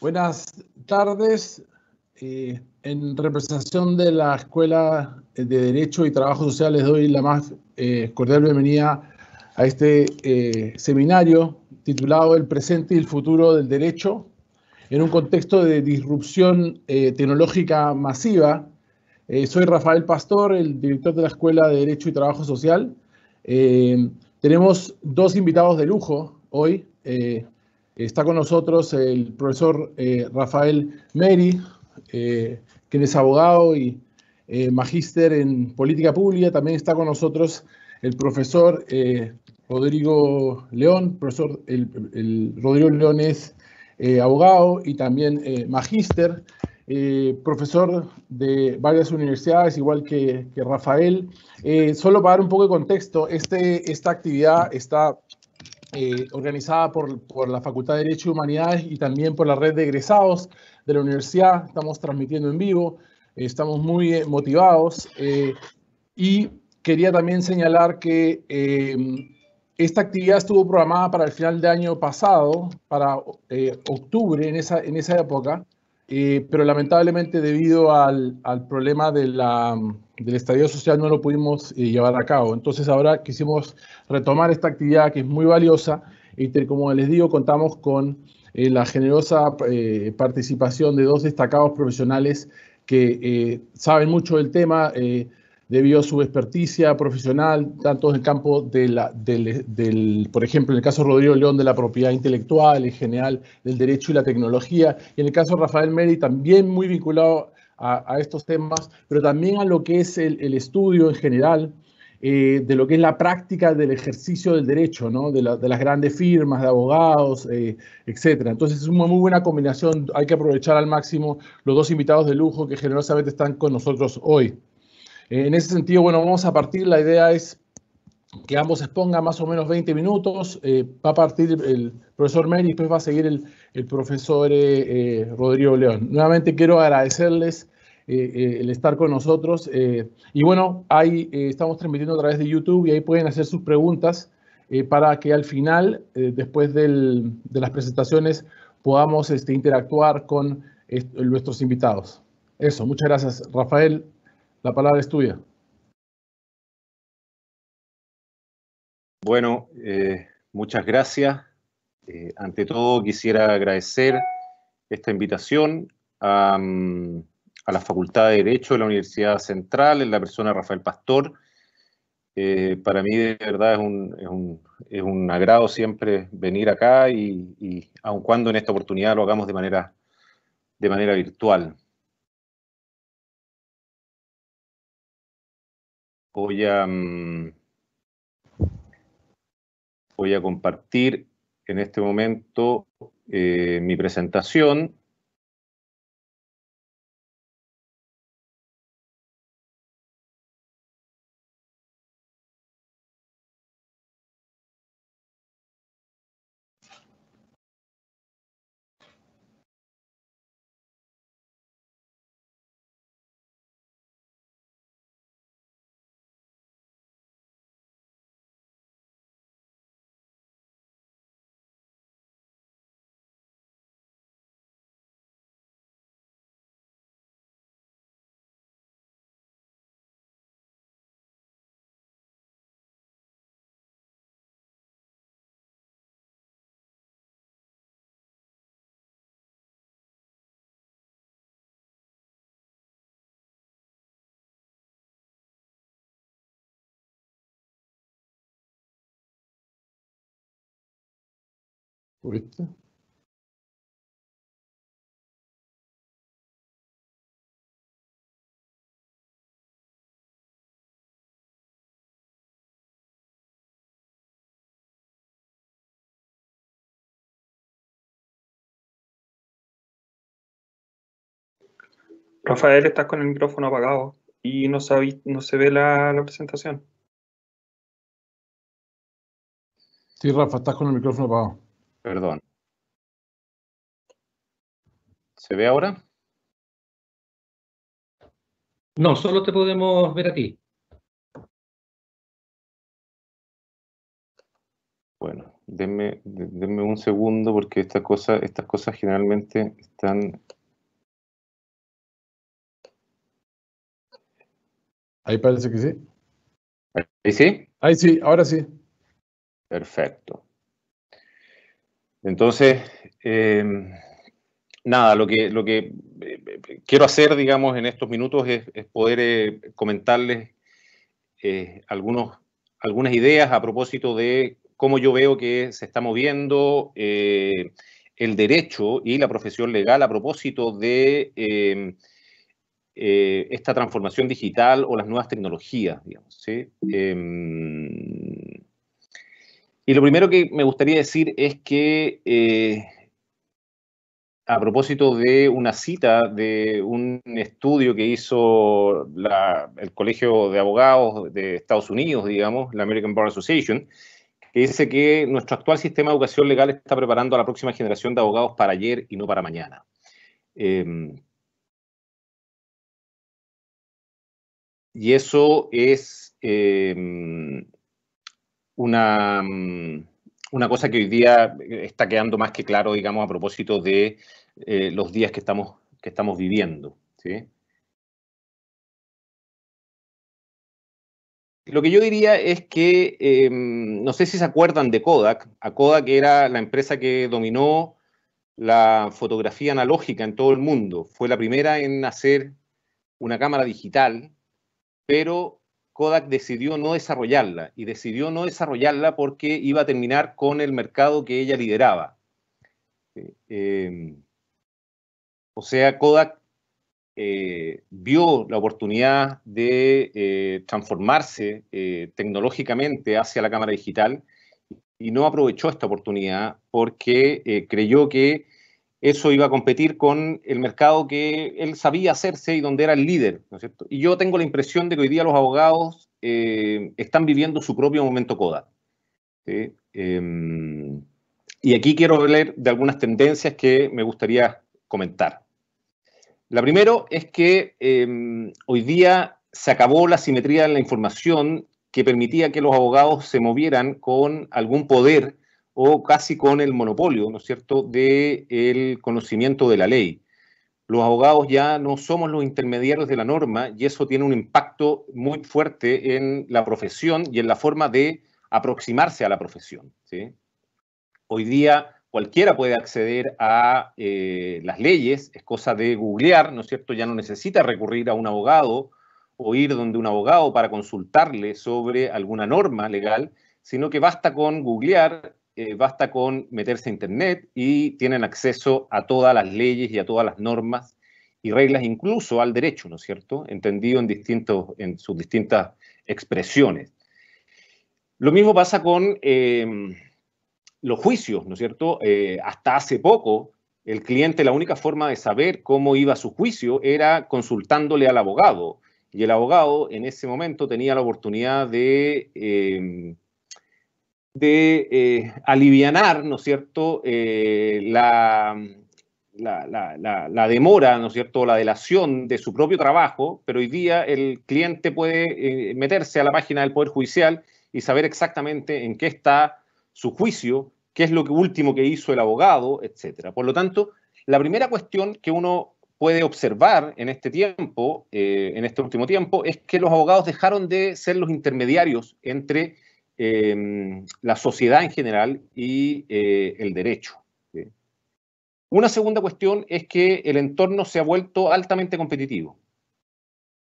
Buenas tardes. Eh, en representación de la Escuela de Derecho y Trabajo Social les doy la más eh, cordial bienvenida a este eh, seminario titulado El presente y el futuro del derecho en un contexto de disrupción tecnológica masiva. soy Rafael Pastor, el director de la Escuela de Derecho y Trabajo Social. tenemos dos invitados de lujo hoy. Está con nosotros el profesor eh, Rafael Meri, eh, quien es abogado y eh, magíster en política pública. También está con nosotros el profesor Rodrigo León. Profesor, el, Rodrigo León es abogado y también magíster, profesor de varias universidades, igual que, Rafael. solo para dar un poco de contexto, este, esta actividad está eh, organizada por, la Facultad de Derecho y Humanidades y también por la red de egresados de la universidad. Estamos transmitiendo en vivo, eh, estamos muy eh, motivados y quería también señalar que esta actividad estuvo programada para el final de año pasado, para octubre en esa época, eh, pero lamentablemente debido al, al problema de la, del estadio social no lo pudimos eh, llevar a cabo. Entonces ahora quisimos retomar esta actividad que es muy valiosa y como les digo contamos con eh, la generosa participación de dos destacados profesionales que saben mucho del tema, debido a su experticia profesional, tanto en el campo de la, del, por ejemplo, en el caso de Rodrigo León, de la propiedad intelectual, en general, del derecho y la tecnología, y en el caso de Rafael Meri, también muy vinculado a, estos temas, pero también a lo que es el, estudio en general, eh, de lo que es la práctica del ejercicio del derecho, ¿no? de, las grandes firmas, de abogados, etc. Eh, etcétera. Entonces es una muy buena combinación, hay que aprovechar al máximo los dos invitados de lujo que generosamente están con nosotros hoy. Eh, en ese sentido, bueno, vamos a partir, la idea es que ambos expongan más o menos 20 minutos, eh, va a partir el profesor y después va a seguir el, profesor eh, Rodrigo León. Nuevamente quiero agradecerles el estar con nosotros y bueno, ahí estamos transmitiendo a través de YouTube y ahí pueden hacer sus preguntas para que al final, después de las presentaciones, podamos este, interactuar con nuestros invitados. Eso, muchas gracias Rafael, la palabra es tuya. Bueno, eh, muchas gracias. Eh, ante todo, quisiera agradecer esta invitación mm, a, la Facultad de Derecho de la Universidad Central, en la persona Rafael Pastor. Eh, para mí, de verdad, es un, es, un, es un, agrado siempre venir acá y, y aun cuando en esta oportunidad lo hagamos de manera, de manera virtual. voy a, mm, voy a compartir en este momento eh, mi presentación Rafael, estás con el micrófono apagado y no, se ve la, la, presentación. Sí, Rafa, estás con el micrófono apagado. Perdón. ¿Se ve ahora? No, solo te podemos ver a ti. Bueno, denme, denme un segundo porque esta cosa, estas cosas generalmente están... Ahí parece que sí. ¿Ahí sí? Ahí sí, ahora sí. Perfecto. Entonces, em, nada, lo que, eh, eh, quiero hacer, digamos, en estos minutos es, poder eh, comentarles algunas ideas a propósito de cómo yo veo que se está moviendo el derecho y la profesión legal a propósito de em, esta transformación digital o las nuevas tecnologías, digamos, ¿sí? Em, y lo primero que me gustaría decir es que eh, a propósito de una cita de un estudio que hizo el Colegio de Abogados de Estados Unidos, digamos, la American Bar Association, que dice que nuestro actual sistema de educación legal está preparando a la próxima generación de abogados para ayer y no para mañana. Em, y eso es... Em, una, mm, una cosa que hoy día eh, está quedando más que claro, digamos, a propósito de eh, los días que estamos, que estamos viviendo. Lo que yo diría es que, em, no sé si se acuerdan de Kodak, a Kodak era la empresa que dominó la fotografía analógica en todo el mundo. Fue la primera en hacer una cámara digital, pero Kodak decidió no desarrollarla y decidió no desarrollarla porque iba a terminar con el mercado que ella lideraba. Eh, em, o sea, Kodak eh, vio la oportunidad de eh, transformarse tecnológicamente hacia la cámara digital y no aprovechó esta oportunidad porque creyó que eso iba a competir con el mercado que él sabía hacerse y donde era el líder, ¿no es cierto? Y yo tengo la impresión de que hoy día los abogados eh, están viviendo su propio momento coda. Em, y aquí quiero hablar de algunas tendencias que me gustaría comentar. La primera es que em, hoy día se acabó la simetría en la información que permitía que los abogados se movieran con algún poder o casi con el monopolio, ¿no es cierto?, del de conocimiento de la ley. Los abogados ya no somos los intermediarios de la norma y eso tiene un impacto muy fuerte en la profesión y en la forma de aproximarse a la profesión. Hoy día cualquiera puede acceder a eh, las leyes, es cosa de googlear, ¿no es cierto? Ya no necesita recurrir a un abogado o ir donde un abogado para consultarle sobre alguna norma legal, sino que basta con googlear eh, basta con meterse a Internet y tienen acceso a todas las leyes y a todas las normas y reglas, incluso al derecho, ¿no es cierto? Entendido en, distintos, en sus distintas expresiones. Lo mismo pasa con em, los juicios, ¿no es cierto? Eh, hasta hace poco, el cliente la única forma de saber cómo iba su juicio era consultándole al abogado. Y el abogado en ese momento tenía la oportunidad de em, de aliviar eh, alivianar, ¿no es cierto?, eh, la, la, demora, ¿no es cierto?, la delación de su propio trabajo, pero hoy día el cliente puede eh, meterse a la página del Poder Judicial y saber exactamente en qué está su juicio, qué es lo que último que hizo el abogado, etcétera. Por lo tanto, la primera cuestión que uno puede observar en este tiempo, en este último tiempo, es que los abogados dejaron de ser los intermediarios entre Em, la sociedad en general y eh, el derecho. Una segunda cuestión es que el entorno se ha vuelto altamente competitivo.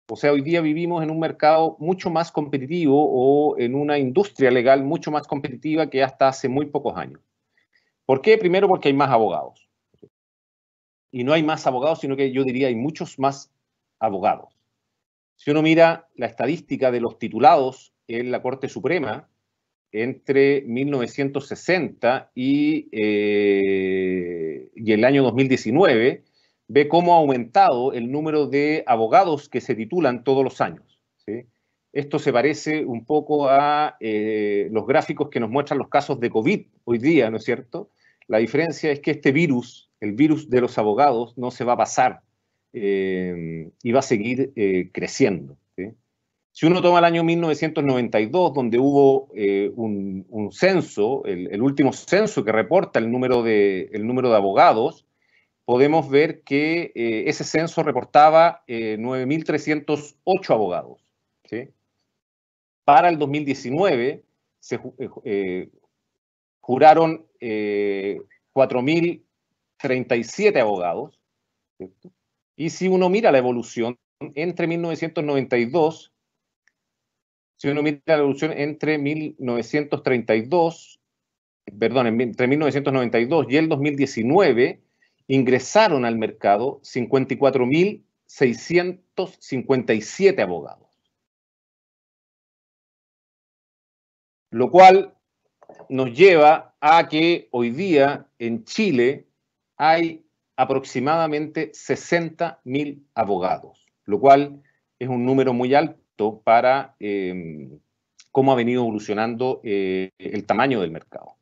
O sea, hoy día vivimos en un mercado mucho más competitivo o en una industria legal mucho más competitiva que hasta hace muy pocos años. ¿Por qué? Primero porque hay más abogados. Y no hay más abogados, sino que yo diría hay muchos más abogados. Si uno mira la estadística de los titulados en la Corte Suprema, entre 1960 eh, y, el año 2019 ve cómo ha aumentado el número de abogados que se titulan todos los años. Esto se parece un poco a eh, los gráficos que nos muestran los casos de COVID hoy día, ¿no es cierto? La diferencia es que este virus, el virus de los abogados, no se va a pasar eh, y va a seguir creciendo. Si uno toma el año 1992, donde hubo eh, un, censo, el, último censo que reporta el número de, número de abogados, podemos ver que eh, ese censo reportaba 9.308 eh, abogados. Para el 2019 se juraron 4.037 abogados. Y si uno mira la evolución, entre 1992 si uno mira la evolución entre 1932, perdón, entre 1992 y el 2019, ingresaron al mercado 54.657 abogados. Lo cual nos lleva a que hoy día en Chile hay aproximadamente 60.000 abogados, lo cual es un número muy alto para em, cómo ha venido evolucionando eh, el tamaño del mercado.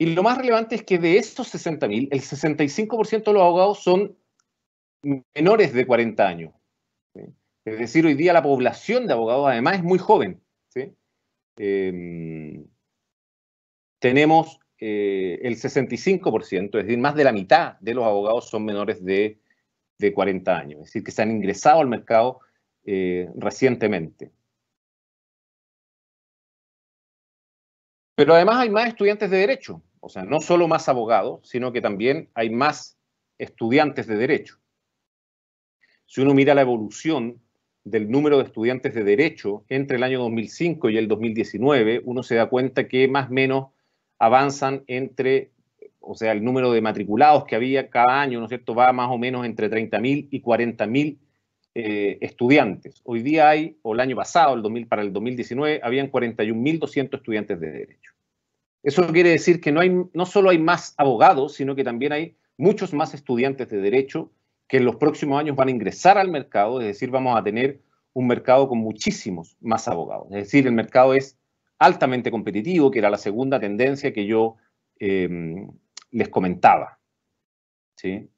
Y lo más relevante es que de estos 60.000, el 65% de los abogados son menores de 40 años. Es decir, hoy día la población de abogados además es muy joven. Em, tenemos eh, el 65%, es decir, más de la mitad de los abogados son menores de de 40 años, es decir, que se han ingresado al mercado eh, recientemente. Pero además hay más estudiantes de derecho, o sea, no solo más abogados, sino que también hay más estudiantes de derecho. Si uno mira la evolución del número de estudiantes de derecho entre el año 2005 y el 2019, uno se da cuenta que más o menos avanzan entre o sea, el número de matriculados que había cada año, ¿no es cierto?, va más o menos entre 30.000 y 40.000 eh, estudiantes. Hoy día hay, o el año pasado, el 2000, para el 2019, habían 41.200 estudiantes de derecho. Eso quiere decir que no, hay, no solo hay más abogados, sino que también hay muchos más estudiantes de derecho que en los próximos años van a ingresar al mercado, es decir, vamos a tener un mercado con muchísimos más abogados. Es decir, el mercado es altamente competitivo, que era la segunda tendencia que yo eh, les comentaba. ¿sí?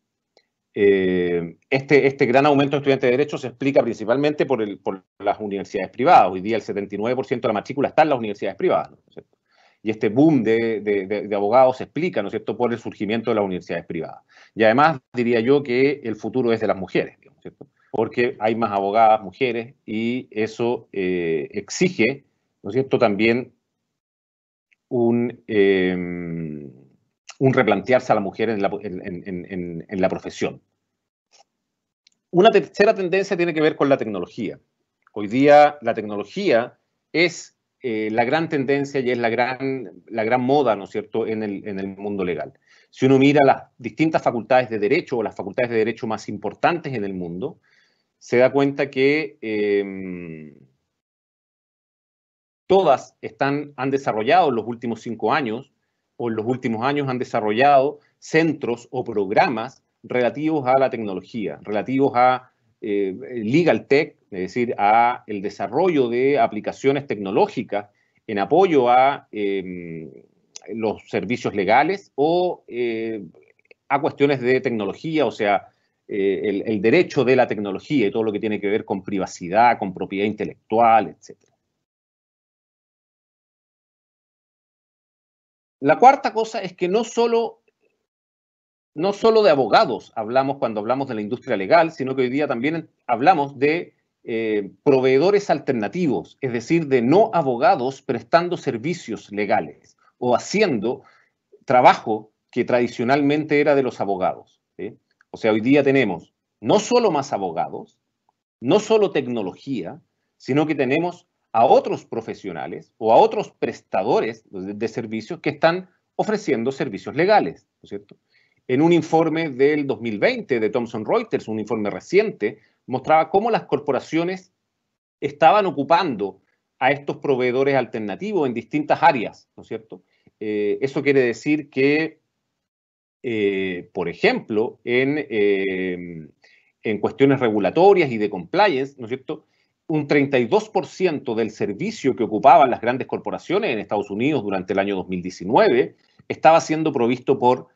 Eh, este, este gran aumento de estudiantes de derecho se explica principalmente por, las universidades privadas. Hoy día el 79% de la matrícula está en las universidades privadas. Y este boom de, abogados se explica, ¿no es cierto?, por el surgimiento de las universidades privadas. Y además diría yo que el futuro es de las mujeres, es ¿cierto? porque hay más abogadas mujeres y eso eh, exige, ¿no es cierto?, también un... Em, un replantearse a la mujer en la, profesión. Una tercera tendencia tiene que ver con la tecnología. Hoy día la tecnología es eh, la gran tendencia y es la gran, la gran moda, ¿no es cierto?, en el, mundo legal. Si uno mira las distintas facultades de derecho o las facultades de derecho más importantes en el mundo, se da cuenta que em, todas están, han desarrollado en los últimos cinco años o en los últimos años han desarrollado centros o programas relativos a la tecnología, relativos a eh, legal tech, es decir, a el desarrollo de aplicaciones tecnológicas en apoyo a em, los servicios legales o eh, a cuestiones de tecnología, o sea, eh, el, el, derecho de la tecnología y todo lo que tiene que ver con privacidad, con propiedad intelectual, etcétera. La cuarta cosa es que no solo, no solo de abogados hablamos cuando hablamos de la industria legal, sino que hoy día también hablamos de eh, proveedores alternativos, es decir, de no abogados prestando servicios legales o haciendo trabajo que tradicionalmente era de los abogados. O sea, hoy día tenemos no solo más abogados, no solo tecnología, sino que tenemos a otros profesionales o a otros prestadores de, servicios que están ofreciendo servicios legales, ¿no es cierto? En un informe del 2020 de Thomson Reuters, un informe reciente, mostraba cómo las corporaciones estaban ocupando a estos proveedores alternativos en distintas áreas, ¿no es cierto? Eh, eso quiere decir que, eh, por ejemplo, en, eh, en cuestiones regulatorias y de compliance, ¿no es cierto? un 32% del servicio que ocupaban las grandes corporaciones en Estados Unidos durante el año 2019 estaba siendo provisto por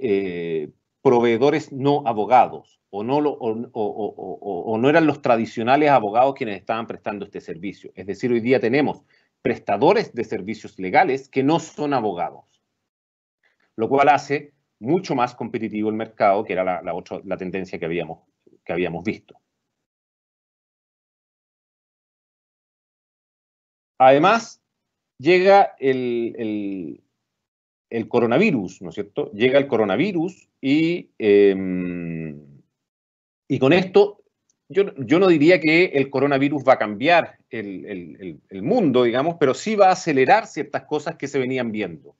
eh, proveedores no abogados o no, o, no, eran los tradicionales abogados quienes estaban prestando este servicio. Es decir, hoy día tenemos prestadores de servicios legales que no son abogados, lo cual hace mucho más competitivo el mercado, que era la, la tendencia que que habíamos visto. Además, llega el, coronavirus, ¿no es cierto? Llega el coronavirus y, em, y con esto yo, no diría que el coronavirus va a cambiar el, mundo, digamos, pero sí va a acelerar ciertas cosas que se venían viendo.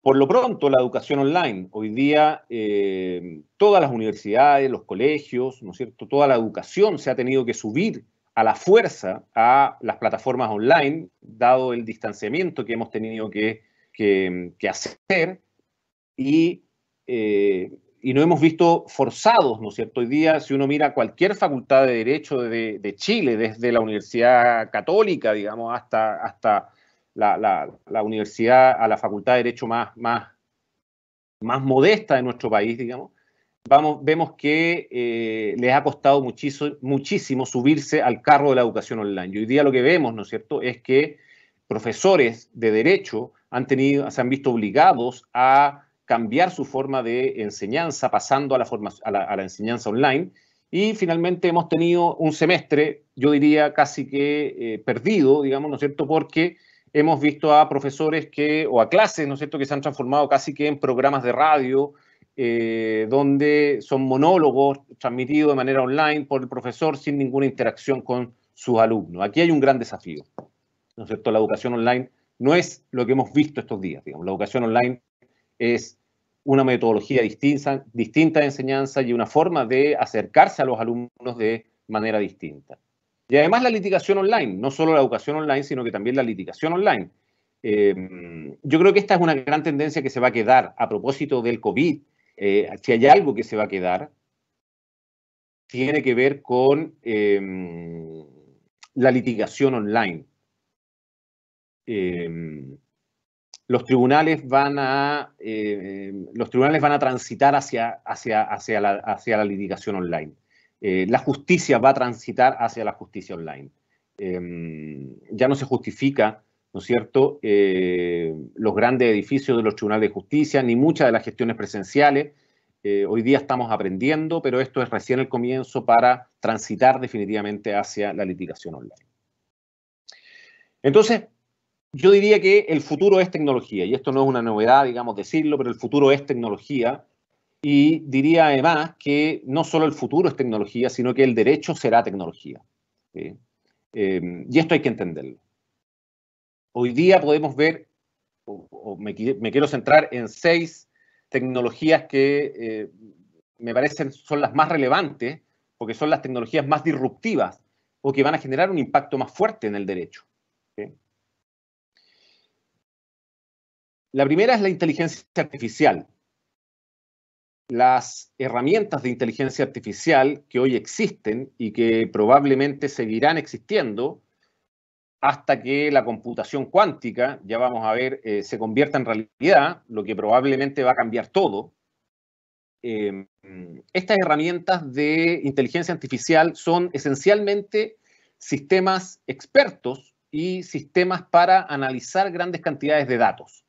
Por lo pronto, la educación online. Hoy día eh, todas las universidades, los colegios, ¿no es cierto? Toda la educación se ha tenido que subir a la fuerza a las plataformas online, dado el distanciamiento que hemos tenido que, hacer eh, y, no hemos visto forzados, ¿no es cierto? Hoy día, si uno mira cualquier facultad de Derecho de, Chile, desde la Universidad Católica, digamos, hasta, hasta la, universidad, a la facultad de Derecho más, más modesta de nuestro país, digamos, vamos, vemos que eh, les ha costado muchísimo, muchísimo subirse al carro de la educación online. hoy día lo que vemos, ¿no es cierto?, es que profesores de derecho han tenido, se han visto obligados a cambiar su forma de enseñanza, pasando a la, forma, a la, enseñanza online. Y finalmente hemos tenido un semestre, yo diría casi que eh, perdido, digamos, ¿no es cierto?, porque hemos visto a profesores que, o a clases, ¿no es cierto?, que se han transformado casi que en programas de radio, eh, donde son monólogos transmitidos de manera online por el profesor sin ninguna interacción con sus alumnos. Aquí hay un gran desafío, ¿no es cierto? La educación online no es lo que hemos visto estos días, digamos. La educación online es una metodología distinta, distinta de enseñanza y una forma de acercarse a los alumnos de manera distinta. Y además la litigación online, no solo la educación online, sino que también la litigación online. Eh, yo creo que esta es una gran tendencia que se va a quedar a propósito del COVID eh, si hay algo que se va a quedar, tiene que ver con em, la litigación online. Em, los tribunales van a em, los tribunales van a transitar hacia, hacia, la, litigación online. Eh, la justicia va a transitar hacia la justicia online. ya no se justifica ¿no es cierto?, eh, los grandes edificios de los tribunales de justicia, ni muchas de las gestiones presenciales. Eh, hoy día estamos aprendiendo, pero esto es recién el comienzo para transitar definitivamente hacia la litigación online. Entonces, yo diría que el futuro es tecnología, y esto no es una novedad, digamos, decirlo, pero el futuro es tecnología. Y diría además que no solo el futuro es tecnología, sino que el derecho será tecnología. Eh, y esto hay que entenderlo. Hoy día podemos ver, o, me, quiero centrar en seis tecnologías que eh, me parecen son las más relevantes, porque son las tecnologías más disruptivas o que van a generar un impacto más fuerte en el derecho. La primera es la inteligencia artificial. Las herramientas de inteligencia artificial que hoy existen y que probablemente seguirán existiendo hasta que la computación cuántica, ya vamos a ver, eh, se convierta en realidad, lo que probablemente va a cambiar todo. Em, estas herramientas de inteligencia artificial son esencialmente sistemas expertos y sistemas para analizar grandes cantidades de datos.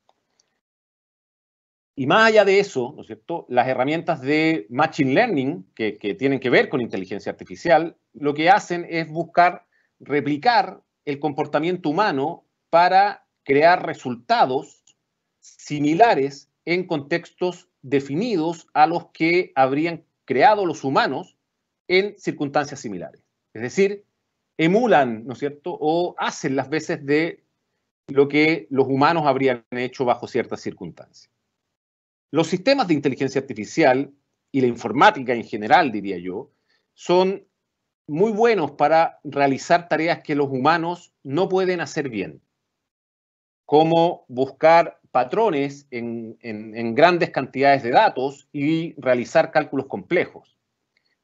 Y más allá de eso, ¿no cierto? Las herramientas de Machine Learning, que, que tienen que ver con inteligencia artificial, lo que hacen es buscar replicar el comportamiento humano para crear resultados similares en contextos definidos a los que habrían creado los humanos en circunstancias similares. Es decir, emulan, ¿no es cierto?, o hacen las veces de lo que los humanos habrían hecho bajo ciertas circunstancias. Los sistemas de inteligencia artificial y la informática en general, diría yo, son muy buenos para realizar tareas que los humanos no pueden hacer bien, como buscar patrones en, grandes cantidades de datos y realizar cálculos complejos.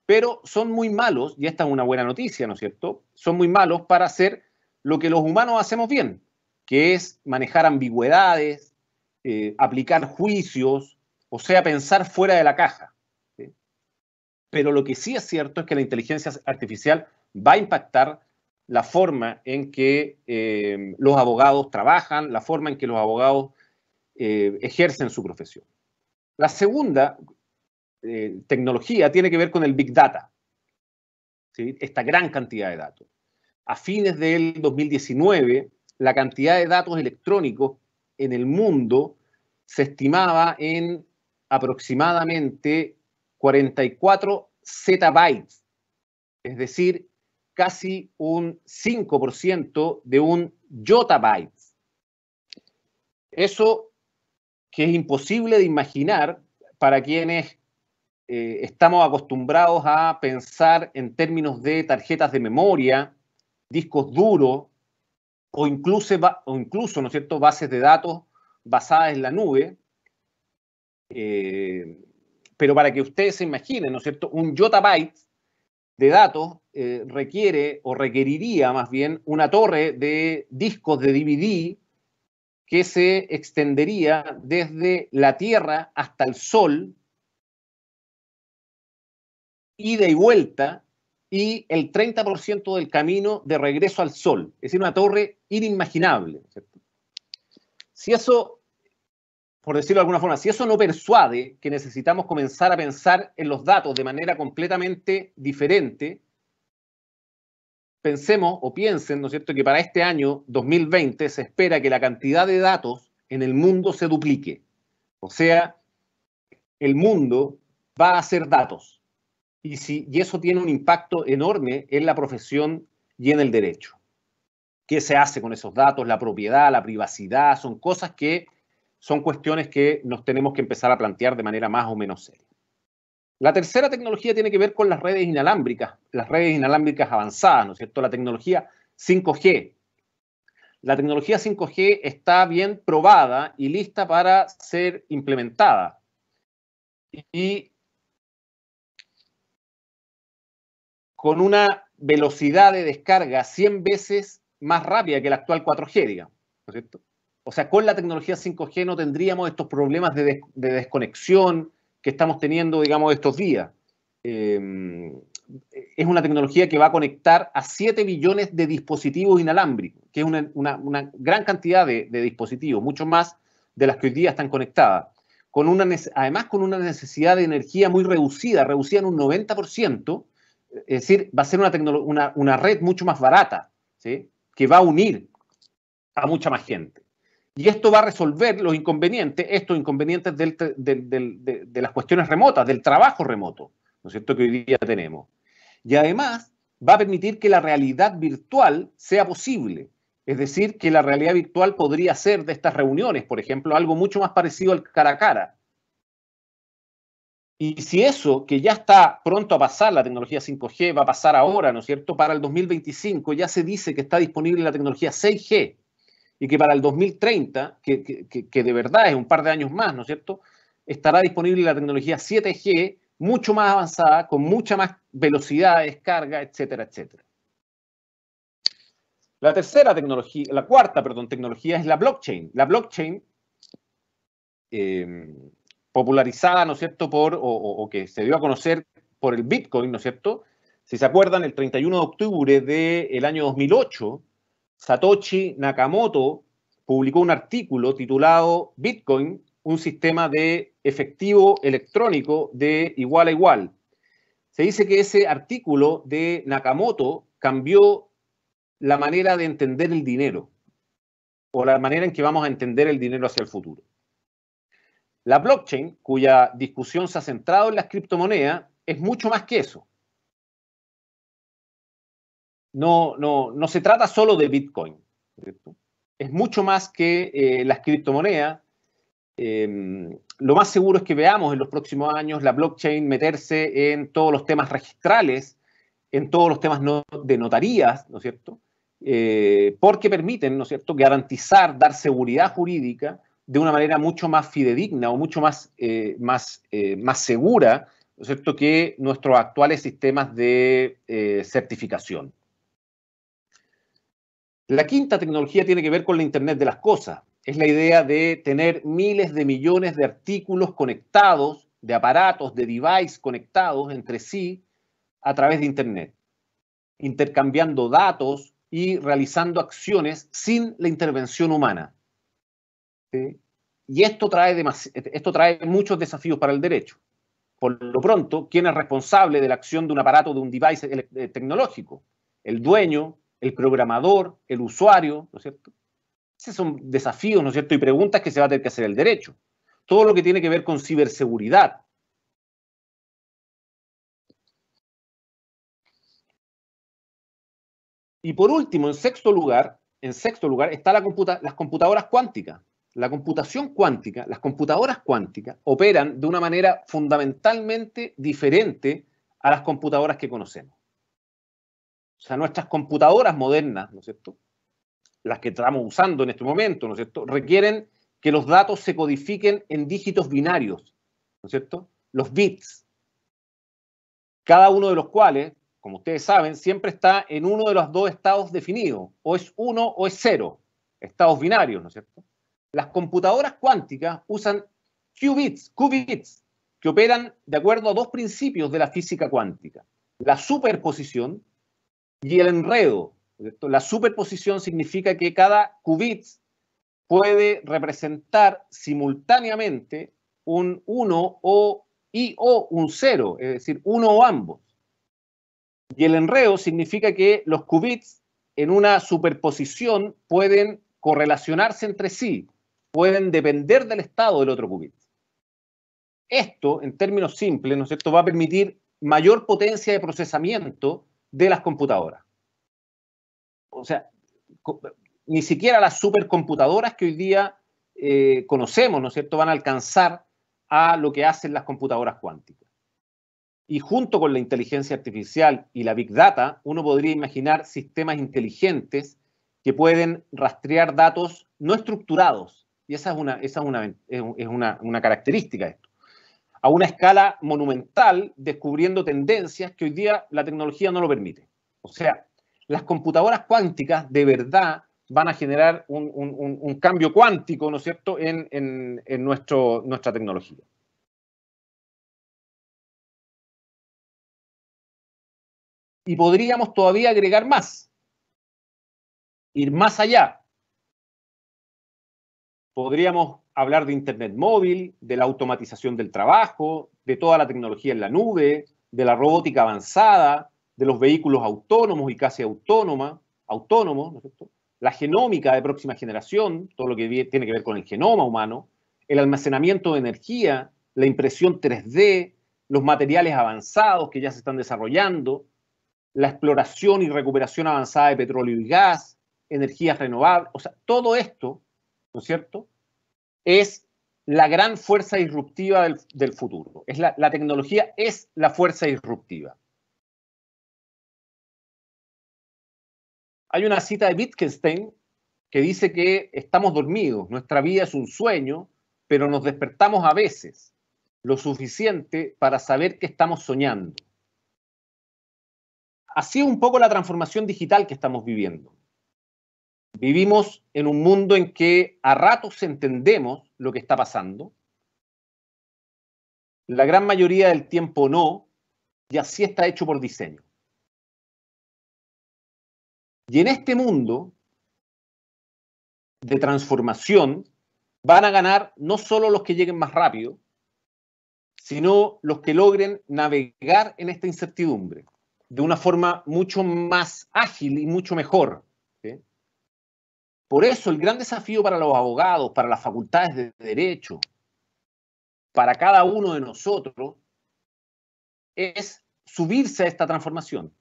Pero son muy malos, y esta es una buena noticia, ¿no es cierto? Son muy malos para hacer lo que los humanos hacemos bien, que es manejar ambigüedades, eh, aplicar juicios, o sea, pensar fuera de la caja pero lo que sí es cierto es que la inteligencia artificial va a impactar la forma en que eh, los abogados trabajan, la forma en que los abogados eh, ejercen su profesión. La segunda eh, tecnología tiene que ver con el Big Data, esta gran cantidad de datos. A fines del 2019, la cantidad de datos electrónicos en el mundo se estimaba en aproximadamente 44 zettabytes, es decir, casi un 5% de un yottabyte. Eso que es imposible de imaginar para quienes eh, estamos acostumbrados a pensar en términos de tarjetas de memoria, discos duros o incluso, o incluso ¿no es cierto? bases de datos basadas en la nube. Eh, pero para que ustedes se imaginen, ¿no es cierto? Un yotabyte de datos eh, requiere o requeriría más bien una torre de discos de DVD que se extendería desde la Tierra hasta el Sol, ida y vuelta, y el 30% del camino de regreso al Sol. Es decir, una torre inimaginable. ¿cierto? Si eso por decirlo de alguna forma, si eso no persuade que necesitamos comenzar a pensar en los datos de manera completamente diferente, pensemos o piensen, ¿no es cierto?, que para este año 2020 se espera que la cantidad de datos en el mundo se duplique. O sea, el mundo va a hacer datos. Y, si, y eso tiene un impacto enorme en la profesión y en el derecho. ¿Qué se hace con esos datos? La propiedad, la privacidad, son cosas que son cuestiones que nos tenemos que empezar a plantear de manera más o menos seria. La tercera tecnología tiene que ver con las redes inalámbricas, las redes inalámbricas avanzadas, ¿no es cierto? La tecnología 5G. La tecnología 5G está bien probada y lista para ser implementada. Y con una velocidad de descarga 100 veces más rápida que la actual 4G, digamos, ¿no es cierto? O sea, con la tecnología 5G no tendríamos estos problemas de, desconexión que estamos teniendo, digamos, estos días. Em, es una tecnología que va a conectar a 7 billones de dispositivos inalámbricos, que es una, gran cantidad de, dispositivos, mucho más de las que hoy día están conectadas. además, con una necesidad de energía muy reducida, reducida en un 90%, es decir, va a ser una, una red mucho más barata, ¿sí? que va a unir a mucha más gente y esto va a resolver los inconvenientes, estos inconvenientes de, de, las cuestiones remotas, del trabajo remoto, ¿no es cierto?, que hoy día tenemos. Y además va a permitir que la realidad virtual sea posible. Es decir, que la realidad virtual podría ser de estas reuniones, por ejemplo, algo mucho más parecido al cara a cara. Y si eso, que ya está pronto a pasar, la tecnología 5G va a pasar ahora, ¿no es cierto? Para el 2025 ya se dice que está disponible la tecnología 6G, y que para el 2030, que, de verdad es un par de años más, ¿no es cierto?, estará disponible la tecnología 7G mucho más avanzada, con mucha más velocidad de descarga, etcétera, etcétera. La tercera tecnología, la cuarta, perdón, tecnología es la blockchain. La blockchain, eh, popularizada, ¿no es cierto?, por, o, que se dio a conocer por el Bitcoin, ¿no es cierto? Si se acuerdan, el 31 de octubre del año 2008, Satoshi Nakamoto publicó un artículo titulado Bitcoin, un sistema de efectivo electrónico de igual a igual. Se dice que ese artículo de Nakamoto cambió la manera de entender el dinero o la manera en que vamos a entender el dinero hacia el futuro. La blockchain, cuya discusión se ha centrado en las criptomonedas, es mucho más que eso no, no, no se trata solo de Bitcoin. Es mucho más que eh, las criptomonedas. Em, lo más seguro es que veamos en los próximos años la blockchain meterse en todos los temas registrales, en todos los temas de notarías, ¿no es cierto? Eh, porque permiten, ¿no es cierto?, garantizar, dar seguridad jurídica de una manera mucho más fidedigna o mucho más, eh, más, más segura, ¿no es cierto?, que nuestros actuales sistemas de certificación. La quinta tecnología tiene que ver con la Internet de las Cosas. Es la idea de tener miles de millones de artículos conectados, de aparatos, de devices conectados entre sí a través de Internet, intercambiando datos y realizando acciones sin la intervención humana. Y esto trae, esto trae muchos desafíos para el derecho. Por lo pronto, ¿quién es responsable de la acción de un aparato, de un device eh, tecnológico? ¿El dueño, el programador, el usuario, ¿no es cierto? Esos son desafíos, ¿no es cierto? Y preguntas que se va a tener que hacer el derecho. Todo lo que tiene que ver con ciberseguridad. Y por último, en sexto lugar, en sexto lugar está la computa las computadoras cuánticas. La computación cuántica, las computadoras cuánticas operan de una manera fundamentalmente diferente a las computadoras que conocemos. O sea, nuestras computadoras modernas, ¿no es cierto? Las que estamos usando en este momento, ¿no es cierto? Requieren que los datos se codifiquen en dígitos binarios, ¿no es cierto? Los bits, cada uno de los cuales, como ustedes saben, siempre está en uno de los dos estados definidos, o es uno o es cero, estados binarios, ¿no es cierto? Las computadoras cuánticas usan qubits, qubits, que operan de acuerdo a dos principios de la física cuántica, la superposición y el enredo. La superposición significa que cada qubit puede representar simultáneamente un 1 o, y o un 0, es decir, uno o ambos. Y el enredo significa que los qubits en una superposición pueden correlacionarse entre sí, pueden depender del estado del otro qubit. Esto, en términos simples, ¿no va a permitir mayor potencia de procesamiento de las computadoras. O sea, ni siquiera las supercomputadoras que hoy día eh, conocemos, ¿no es cierto?, van a alcanzar a lo que hacen las computadoras cuánticas. Y junto con la inteligencia artificial y la big data, uno podría imaginar sistemas inteligentes que pueden rastrear datos no estructurados. Y esa es una, es una, una característica de esto a una escala monumental, descubriendo tendencias que hoy día la tecnología no lo permite. O sea, las computadoras cuánticas de verdad van a generar un, cambio cuántico, ¿no es cierto?, en, nuestra tecnología. Y podríamos todavía agregar más, ir más allá. Podríamos hablar de Internet móvil, de la automatización del trabajo, de toda la tecnología en la nube, de la robótica avanzada, de los vehículos autónomos y casi autónoma, autónomos, la genómica de próxima generación, todo lo que tiene que ver con el genoma humano, el almacenamiento de energía, la impresión 3D, los materiales avanzados que ya se están desarrollando, la exploración y recuperación avanzada de petróleo y gas, energías renovables, o sea, todo esto, ¿no es cierto?, es la gran fuerza disruptiva del, futuro. Es la, la tecnología es la fuerza disruptiva. Hay una cita de Wittgenstein que dice que estamos dormidos, nuestra vida es un sueño, pero nos despertamos a veces, lo suficiente para saber que estamos soñando. Así es un poco la transformación digital que estamos viviendo. Vivimos en un mundo en que a ratos entendemos lo que está pasando, la gran mayoría del tiempo no, y así está hecho por diseño. Y en este mundo de transformación van a ganar no solo los que lleguen más rápido, sino los que logren navegar en esta incertidumbre de una forma mucho más ágil y mucho mejor por eso el gran desafío para los abogados, para las facultades de derecho, para cada uno de nosotros, es subirse a esta transformación.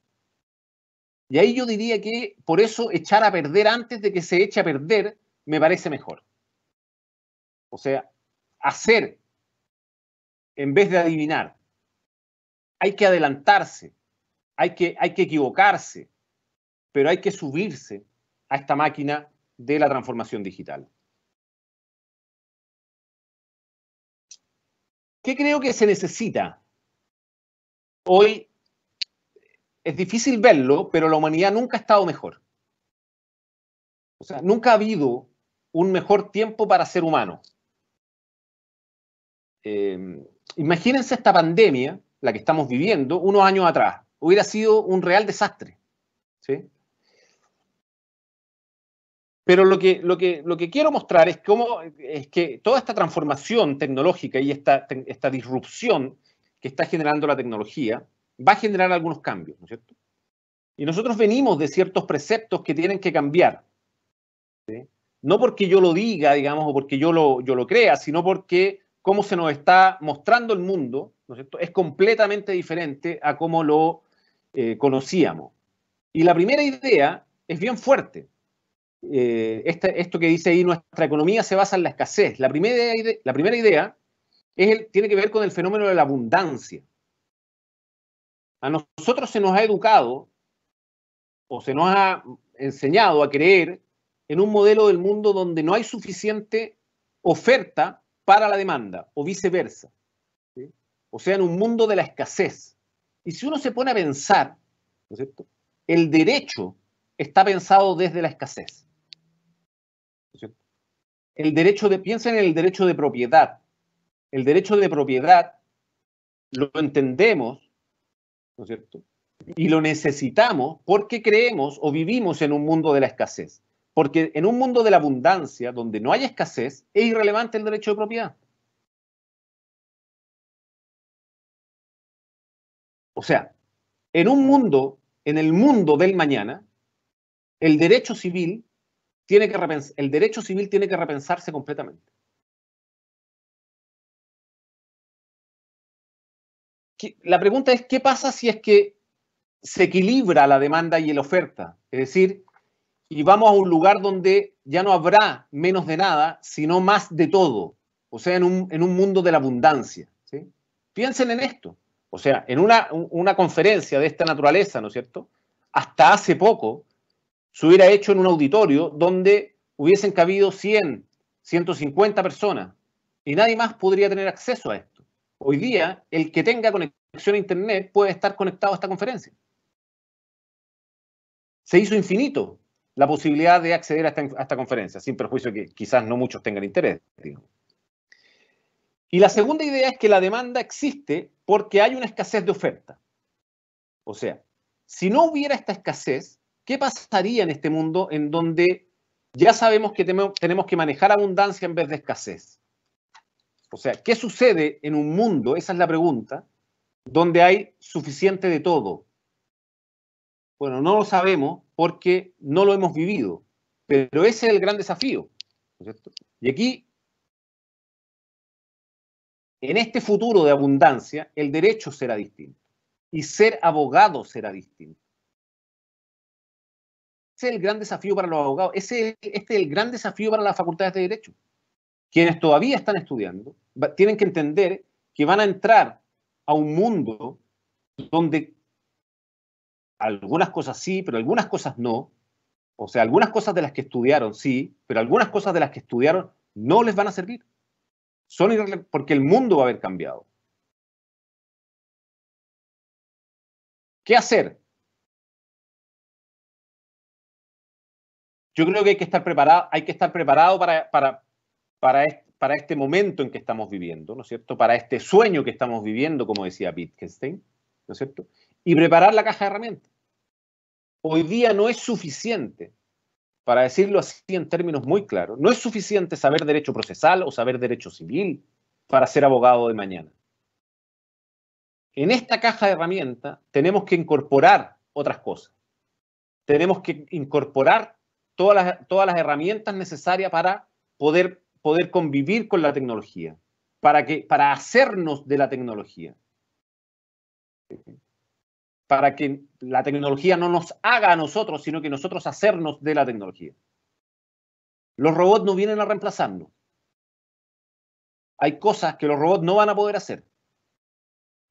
Y ahí yo diría que por eso echar a perder antes de que se eche a perder me parece mejor. O sea, hacer en vez de adivinar. Hay que adelantarse, hay que, hay que equivocarse, pero hay que subirse a esta máquina de la transformación digital. ¿Qué creo que se necesita? Hoy es difícil verlo, pero la humanidad nunca ha estado mejor. O sea, nunca ha habido un mejor tiempo para ser humano. Em, imagínense esta pandemia, la que estamos viviendo, unos años atrás. Hubiera sido un real desastre. ¿sí? Pero lo que, lo que, lo que quiero mostrar es, cómo, es que toda esta transformación tecnológica y esta, esta disrupción que está generando la tecnología va a generar algunos cambios, ¿no es cierto? Y nosotros venimos de ciertos preceptos que tienen que cambiar. No porque yo lo diga, digamos, o porque yo lo, yo lo crea, sino porque cómo se nos está mostrando el mundo, ¿no es cierto? Es completamente diferente a cómo lo eh, conocíamos. Y la primera idea es bien fuerte eh, esto que dice ahí, nuestra economía se basa en la escasez. La primera, idea, la primera idea es el, tiene que ver con el fenómeno de la abundancia. A nosotros se nos ha educado o se nos ha enseñado a creer en un modelo del mundo donde no hay suficiente oferta para la demanda o viceversa. O sea, en un mundo de la escasez. Y si uno se pone a pensar, El derecho está pensado desde la escasez. El derecho de, piensen en el derecho de propiedad. El derecho de propiedad lo entendemos, ¿no es cierto? Y lo necesitamos porque creemos o vivimos en un mundo de la escasez. Porque en un mundo de la abundancia, donde no hay escasez, es irrelevante el derecho de propiedad. O sea, en un mundo, en el mundo del mañana, el derecho civil que el derecho civil tiene que repensarse completamente. La pregunta es, ¿qué pasa si es que se equilibra la demanda y la oferta? Es decir, y vamos a un lugar donde ya no habrá menos de nada, sino más de todo, o sea, en un, mundo de la abundancia. Piensen en esto, o sea, en una conferencia de esta naturaleza, ¿no es cierto? Hasta hace poco, se hubiera hecho en un auditorio donde hubiesen cabido 100, 150 personas y nadie más podría tener acceso a esto. Hoy día, el que tenga conexión a Internet puede estar conectado a esta conferencia. Se hizo infinito la posibilidad de acceder a esta, conferencia, sin perjuicio de que quizás no muchos tengan interés. Y la segunda idea es que la demanda existe porque hay una escasez de oferta. O sea, si no hubiera esta escasez, ¿Qué pasaría en este mundo en donde ya sabemos que tenemos que manejar abundancia en vez de escasez? O sea, ¿qué sucede en un mundo, esa es la pregunta, donde hay suficiente de todo? Bueno, no lo sabemos porque no lo hemos vivido, pero ese es el gran desafío. Y aquí, en este futuro de abundancia, el derecho será distinto y ser abogado será distinto es el gran desafío para los abogados, ese, este es el gran desafío para las facultades de Derecho. Quienes todavía están estudiando tienen que entender que van a entrar a un mundo donde algunas cosas sí, pero algunas cosas no. O sea, algunas cosas de las que estudiaron sí, pero algunas cosas de las que estudiaron no les van a servir. Son porque el mundo va a haber cambiado. ¿Qué hacer? Yo creo que hay que estar preparado, hay que estar preparado para, para, para, este, momento en que estamos viviendo, ¿no es cierto? Para este sueño que estamos viviendo, como decía Wittgenstein, ¿no es cierto? Y preparar la caja de herramientas. Hoy día no es suficiente, para decirlo así en términos muy claros, no es suficiente saber derecho procesal o saber derecho civil para ser abogado de mañana. En esta caja de herramientas tenemos que incorporar otras cosas. Tenemos que incorporar todas las, herramientas necesarias para poder, poder convivir con la tecnología, para, que, para hacernos de la tecnología, para que la tecnología no nos haga a nosotros, sino que nosotros hacernos de la tecnología. Los robots no vienen a reemplazarnos. Hay cosas que los robots no van a poder hacer,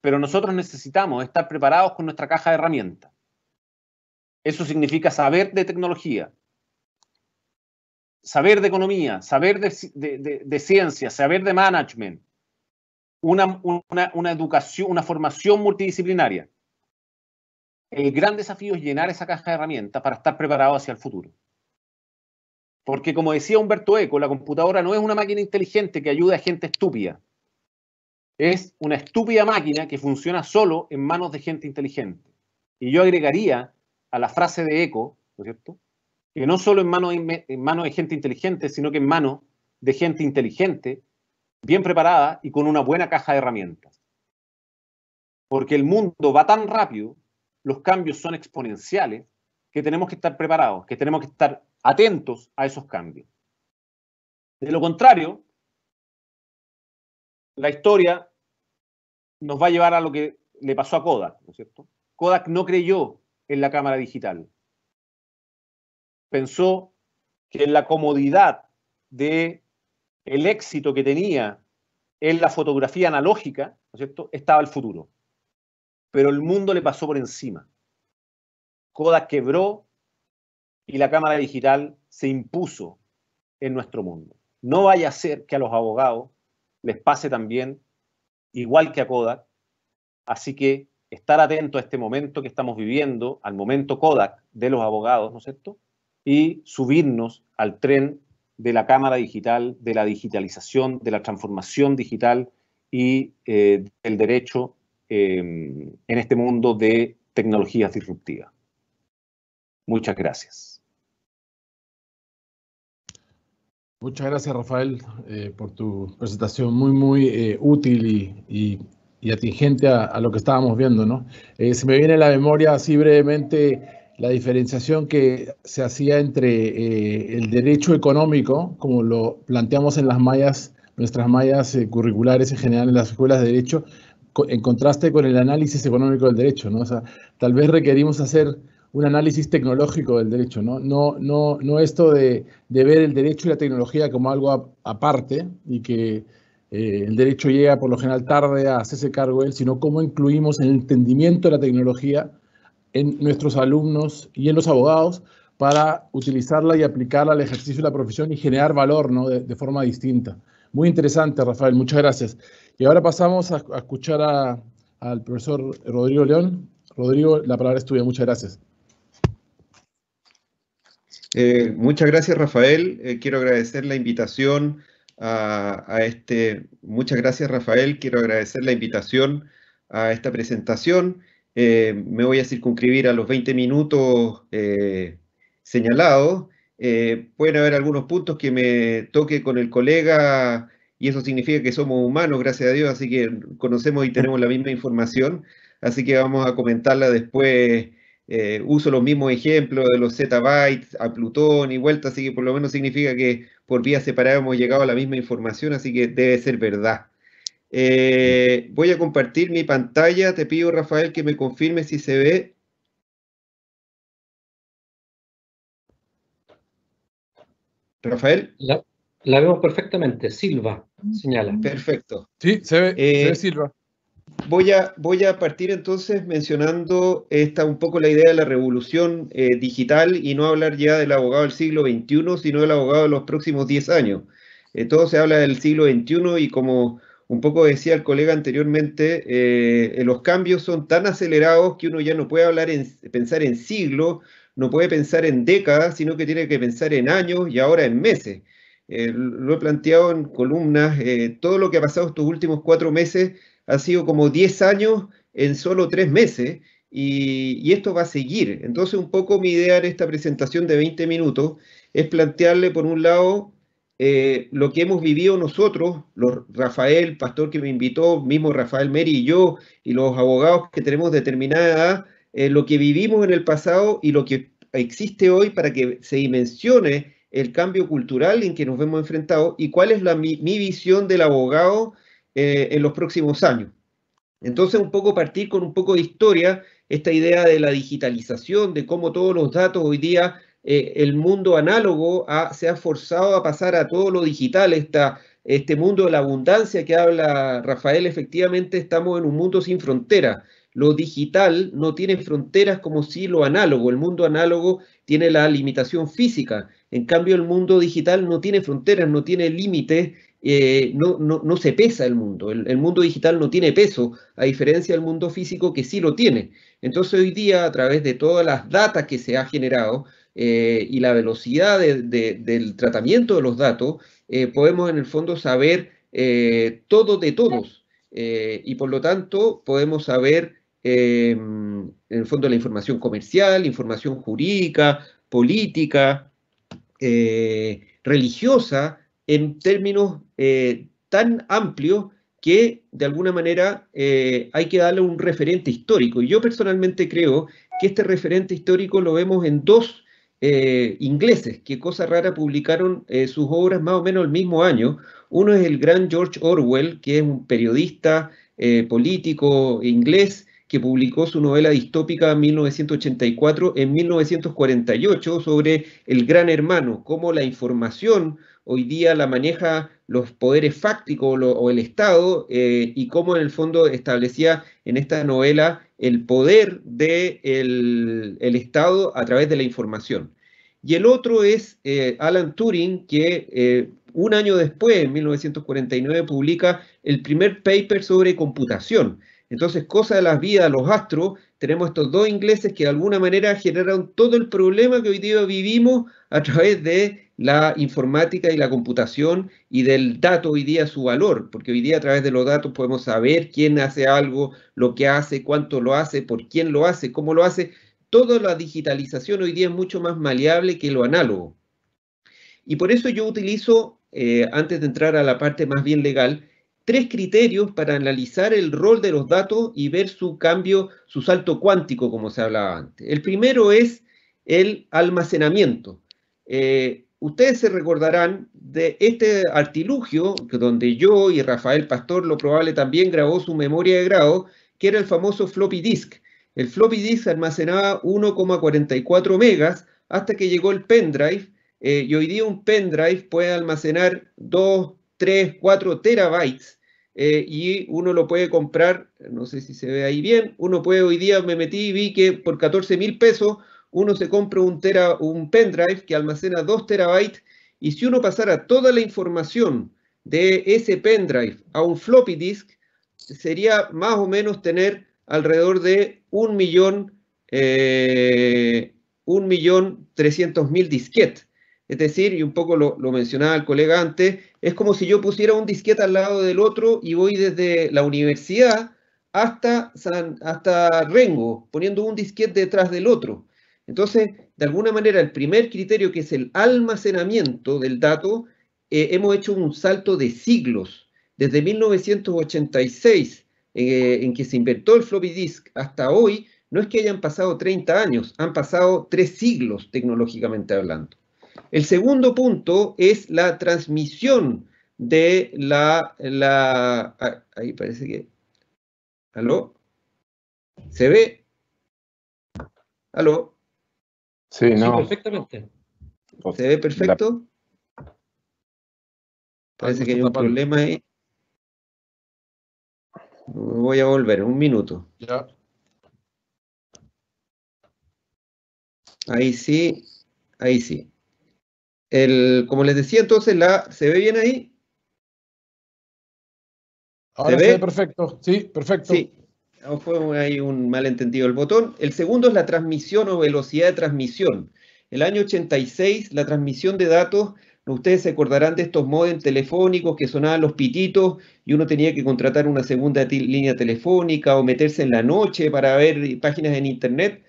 pero nosotros necesitamos estar preparados con nuestra caja de herramientas. Eso significa saber de tecnología, saber de economía, saber de, ciencia, saber de management, una, una, una, educación, una formación multidisciplinaria. El gran desafío es llenar esa caja de herramientas para estar preparado hacia el futuro. Porque como decía Humberto Eco, la computadora no es una máquina inteligente que ayuda a gente estúpida. Es una estúpida máquina que funciona solo en manos de gente inteligente. Y yo agregaría a la frase de Eco, ¿no es cierto? que no solo en manos, en de gente inteligente, sino que en manos de gente inteligente, bien preparada y con una buena caja de herramientas. Porque el mundo va tan rápido, los cambios son exponenciales, que tenemos que estar preparados, que tenemos que estar atentos a esos cambios. De lo contrario, la historia nos va a llevar a lo que le pasó a Kodak, ¿no es cierto? Kodak no creyó en la cámara digital pensó que en la comodidad de el éxito que tenía en la fotografía analógica, ¿no es cierto?, estaba el futuro. Pero el mundo le pasó por encima. Kodak quebró y la cámara digital se impuso en nuestro mundo. No vaya a ser que a los abogados les pase también igual que a Kodak. Así que estar atento a este momento que estamos viviendo, al momento Kodak de los abogados, ¿no es cierto? y subirnos al tren de la cámara digital, de la digitalización, de la transformación digital y eh, del derecho em, en este mundo de tecnologías disruptivas. Muchas gracias. Muchas gracias, Rafael, eh, por tu presentación muy, muy eh, útil y, atingente a, lo que estábamos viendo. ¿no? se me viene la memoria así brevemente la diferenciación que se hacía entre eh, el derecho económico, como lo planteamos en las mallas, nuestras mallas eh, curriculares en general en las escuelas de derecho, en contraste con el análisis económico del derecho, ¿no? O sea, tal vez requerimos hacer un análisis tecnológico del derecho, ¿no? No, no, no esto de, ver el derecho y la tecnología como algo aparte y que eh, el derecho llega por lo general tarde a hacerse cargo él, sino cómo incluimos el entendimiento de la tecnología en nuestros alumnos y en los abogados para utilizarla y aplicarla al ejercicio de la profesión y generar valor de, forma distinta. Muy interesante, Rafael, muchas gracias. Y ahora pasamos a, escuchar a, al profesor Rodrigo León. Rodrigo, la palabra es tuya, muchas gracias. Eh, muchas gracias, Rafael. Eh, quiero agradecer la invitación a, a, este... Muchas gracias, Rafael. Quiero agradecer la invitación a esta presentación eh, me voy a circunscribir a los 20 minutos eh, señalados. Eh, pueden haber algunos puntos que me toque con el colega y eso significa que somos humanos, gracias a Dios, así que conocemos y tenemos la misma información, así que vamos a comentarla después. uso los mismos ejemplos de los bytes a Plutón y vuelta, así que por lo menos significa que por vía separada hemos llegado a la misma información, así que debe ser verdad. Eh, voy a compartir mi pantalla. Te pido, Rafael, que me confirme si se ve. Rafael. La, vemos perfectamente. Silva, señala. Perfecto. Sí, se ve, se eh, ve Silva. Voy a, voy a, partir entonces mencionando esta un poco la idea de la revolución eh, digital y no hablar ya del abogado del siglo XXI, sino del abogado de los próximos 10 años. todo se habla del siglo XXI y como un poco decía el colega anteriormente, eh, los cambios son tan acelerados que uno ya no puede hablar en, pensar en siglos, no puede pensar en décadas, sino que tiene que pensar en años y ahora en meses. Eh, lo he planteado en columnas, eh, todo lo que ha pasado estos últimos cuatro meses ha sido como 10 años en solo tres meses y, y esto va a seguir. Entonces un poco mi idea en esta presentación de 20 minutos es plantearle por un lado eh, lo que hemos vivido nosotros, los Rafael, pastor que me invitó, mismo Rafael Meri y yo, y los abogados que tenemos determinada eh, lo que vivimos en el pasado y lo que existe hoy para que se dimensione el cambio cultural en que nos vemos enfrentados y cuál es mi, visión del abogado eh, en los próximos años. Entonces, un poco partir con un poco de historia, esta idea de la digitalización, de cómo todos los datos hoy día eh, el mundo análogo se ha forzado a pasar a todo lo digital, este mundo de la abundancia que habla Rafael, efectivamente estamos en un mundo sin frontera. Lo digital no tiene fronteras como si lo análogo, el mundo análogo tiene la limitación física, en cambio el mundo digital no tiene fronteras, no tiene límites, eh, no, se pesa el mundo, el, mundo digital no tiene peso, a diferencia del mundo físico que sí lo tiene. Entonces hoy día a través de todas las datas que se ha generado, eh, y la velocidad del tratamiento de los datos, eh, podemos en el fondo saber eh, todo de todos y por lo tanto podemos saber en el fondo la información comercial, información jurídica, política, religiosa, en términos tan amplios que de alguna manera hay que darle un referente histórico. Y yo personalmente creo que este referente histórico lo vemos en dos eh, ingleses, que cosa rara publicaron eh, sus obras más o menos el mismo año. Uno es el gran George Orwell, que es un periodista eh, político inglés que publicó su novela distópica 1984 en 1948 sobre el gran hermano, cómo la información hoy día la maneja los poderes fácticos o el Estado eh, y cómo en el fondo establecía en esta novela el poder del de el, Estado a través de la información. Y el otro es eh, Alan Turing, que eh, un año después, en 1949, publica el primer paper sobre computación. Entonces, cosa de las vidas, los astros, tenemos estos dos ingleses que de alguna manera generaron todo el problema que hoy día vivimos a través de la informática y la computación y del dato hoy día su valor, porque hoy día a través de los datos podemos saber quién hace algo, lo que hace, cuánto lo hace, por quién lo hace, cómo lo hace. Toda la digitalización hoy día es mucho más maleable que lo análogo. Y por eso yo utilizo, eh, antes de entrar a la parte más bien legal, tres criterios para analizar el rol de los datos y ver su cambio, su salto cuántico, como se hablaba antes. El primero es el almacenamiento. Eh, Ustedes se recordarán de este artilugio, donde yo y Rafael Pastor lo probable también grabó su memoria de grado, que era el famoso floppy disk. El floppy disk almacenaba 1,44 megas hasta que llegó el pendrive, eh, y hoy día un pendrive puede almacenar 2, 3, 4 terabytes, eh, y uno lo puede comprar, no sé si se ve ahí bien, uno puede hoy día, me metí y vi que por 14 mil pesos uno se compra un, un pendrive que almacena 2 terabytes y si uno pasara toda la información de ese pendrive a un floppy disk, sería más o menos tener alrededor de un millón, eh, un millón mil disquetes. Es decir, y un poco lo, mencionaba el colega antes, es como si yo pusiera un disquete al lado del otro y voy desde la universidad hasta, hasta Rengo, poniendo un disquete detrás del otro. Entonces, de alguna manera, el primer criterio, que es el almacenamiento del dato, eh, hemos hecho un salto de siglos. Desde 1986, eh, en que se inventó el floppy disk, hasta hoy, no es que hayan pasado 30 años, han pasado tres siglos tecnológicamente hablando. El segundo punto es la transmisión de la... ahí parece que... ¿Aló? ¿Se ve? ¿Aló? Sí, no. perfectamente. ¿Se ve perfecto? Parece que hay un problema ahí. Voy a volver, un minuto. Ya. Ahí sí, ahí sí. El, como les decía entonces, la, ¿se ve bien ahí? Ahora ¿Se perfecto, sí, perfecto fue ahí un malentendido el botón. El segundo es la transmisión o velocidad de transmisión. El año 86, la transmisión de datos, ustedes se acordarán de estos modems telefónicos que sonaban los pititos y uno tenía que contratar una segunda línea telefónica o meterse en la noche para ver páginas en internet.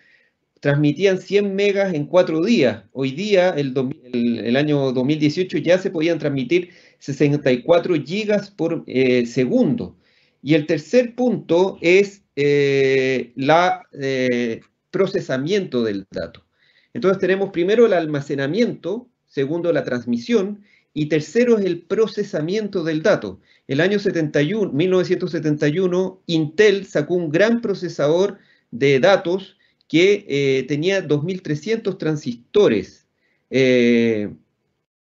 Transmitían 100 megas en cuatro días. Hoy día, el, año 2018, ya se podían transmitir 64 gigas por eh, segundo. Y el tercer punto es eh, la eh, procesamiento del dato. Entonces tenemos primero el almacenamiento, segundo la transmisión y tercero es el procesamiento del dato. El año 71, 1971 Intel sacó un gran procesador de datos que eh, tenía 2.300 transistores. Eh,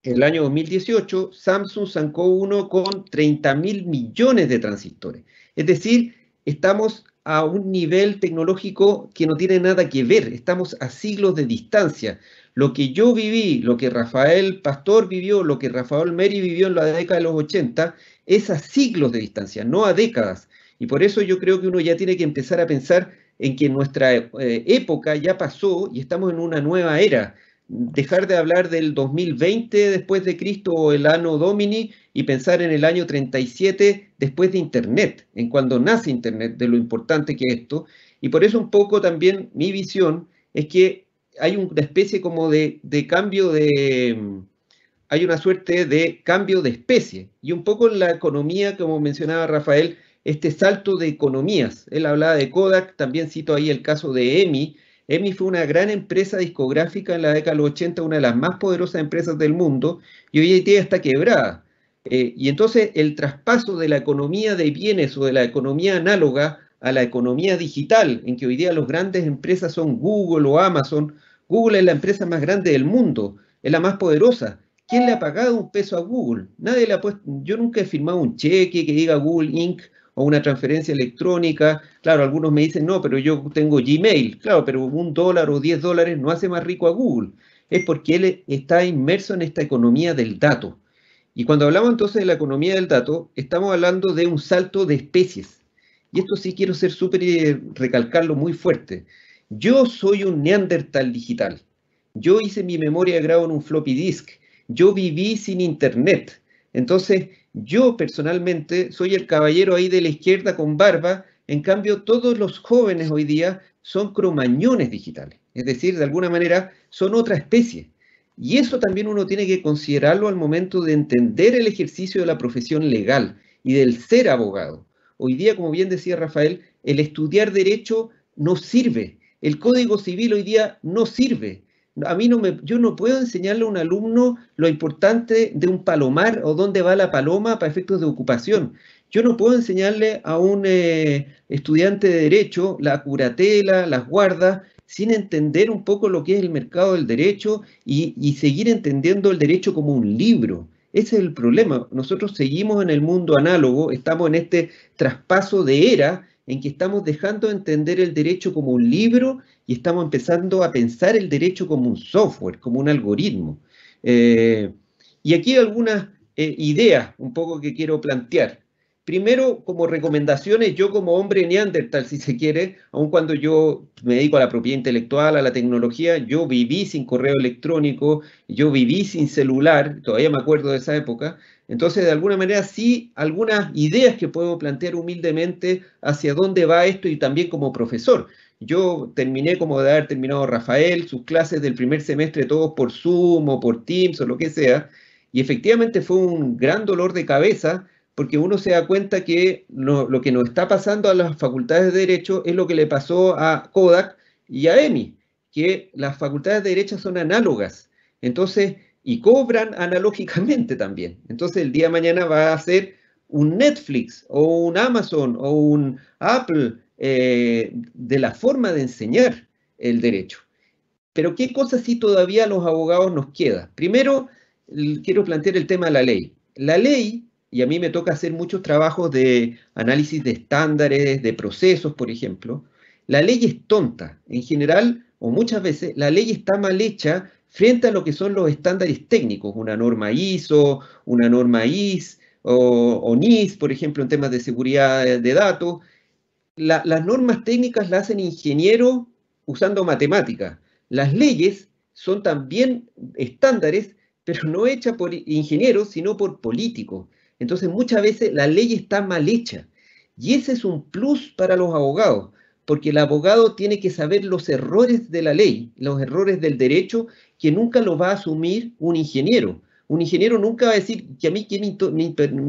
el año 2018 Samsung sacó uno con 30.000 millones de transistores. Es decir, estamos a un nivel tecnológico que no tiene nada que ver, estamos a siglos de distancia. Lo que yo viví, lo que Rafael Pastor vivió, lo que Rafael Meri vivió en la década de los 80, es a siglos de distancia, no a décadas. Y por eso yo creo que uno ya tiene que empezar a pensar en que nuestra eh, época ya pasó y estamos en una nueva era dejar de hablar del 2020 después de Cristo o el año Domini y pensar en el año 37 después de Internet, en cuando nace Internet, de lo importante que es esto. Y por eso un poco también mi visión es que hay una especie como de, de cambio de... Hay una suerte de cambio de especie. Y un poco en la economía, como mencionaba Rafael, este salto de economías. Él hablaba de Kodak, también cito ahí el caso de EMI, EMI fue una gran empresa discográfica en la década de los 80, una de las más poderosas empresas del mundo, y hoy en día está quebrada. Eh, y entonces el traspaso de la economía de bienes o de la economía análoga a la economía digital, en que hoy día las grandes empresas son Google o Amazon, Google es la empresa más grande del mundo, es la más poderosa. ¿Quién le ha pagado un peso a Google? Nadie le ha puesto, yo nunca he firmado un cheque que diga Google Inc o una transferencia electrónica. Claro, algunos me dicen, no, pero yo tengo Gmail. Claro, pero un dólar o diez dólares no hace más rico a Google. Es porque él está inmerso en esta economía del dato. Y cuando hablamos entonces de la economía del dato, estamos hablando de un salto de especies. Y esto sí quiero ser súper eh, recalcarlo muy fuerte. Yo soy un neandertal digital. Yo hice mi memoria de grado en un floppy disk. Yo viví sin internet. Entonces, yo personalmente soy el caballero ahí de la izquierda con barba, en cambio todos los jóvenes hoy día son cromañones digitales, es decir, de alguna manera son otra especie. Y eso también uno tiene que considerarlo al momento de entender el ejercicio de la profesión legal y del ser abogado. Hoy día, como bien decía Rafael, el estudiar derecho no sirve. El Código Civil hoy día no sirve. A mí no me, yo no puedo enseñarle a un alumno lo importante de un palomar o dónde va la paloma para efectos de ocupación. Yo no puedo enseñarle a un eh, estudiante de derecho la curatela, las guardas, sin entender un poco lo que es el mercado del derecho y, y seguir entendiendo el derecho como un libro. Ese es el problema. Nosotros seguimos en el mundo análogo, estamos en este traspaso de era en que estamos dejando de entender el derecho como un libro y estamos empezando a pensar el derecho como un software, como un algoritmo. Eh, y aquí algunas eh, ideas un poco que quiero plantear. Primero, como recomendaciones, yo como hombre neandertal, si se quiere, aun cuando yo me dedico a la propiedad intelectual, a la tecnología, yo viví sin correo electrónico, yo viví sin celular, todavía me acuerdo de esa época, entonces, de alguna manera, sí, algunas ideas que puedo plantear humildemente hacia dónde va esto y también como profesor. Yo terminé como de haber terminado Rafael, sus clases del primer semestre, todos por Zoom o por Teams o lo que sea, y efectivamente fue un gran dolor de cabeza porque uno se da cuenta que lo que nos está pasando a las facultades de Derecho es lo que le pasó a Kodak y a EMI, que las facultades de Derecho son análogas. Entonces, y cobran analógicamente también. Entonces el día de mañana va a ser un Netflix o un Amazon o un Apple eh, de la forma de enseñar el derecho. Pero ¿qué cosas sí todavía los abogados nos queda? Primero, quiero plantear el tema de la ley. La ley, y a mí me toca hacer muchos trabajos de análisis de estándares, de procesos, por ejemplo, la ley es tonta. En general, o muchas veces, la ley está mal hecha frente a lo que son los estándares técnicos, una norma ISO, una norma IS o, NIS, por ejemplo, en temas de seguridad de datos. las normas técnicas las hacen ingenieros usando matemáticas. Las leyes son también estándares, pero no hechas por ingenieros, sino por políticos. Entonces muchas veces la ley está mal hecha. Y ese es un plus para los abogados, porque el abogado tiene que saber los errores de la ley, los errores del derecho que nunca lo va a asumir un ingeniero. Un ingeniero nunca va a decir que a mí que me,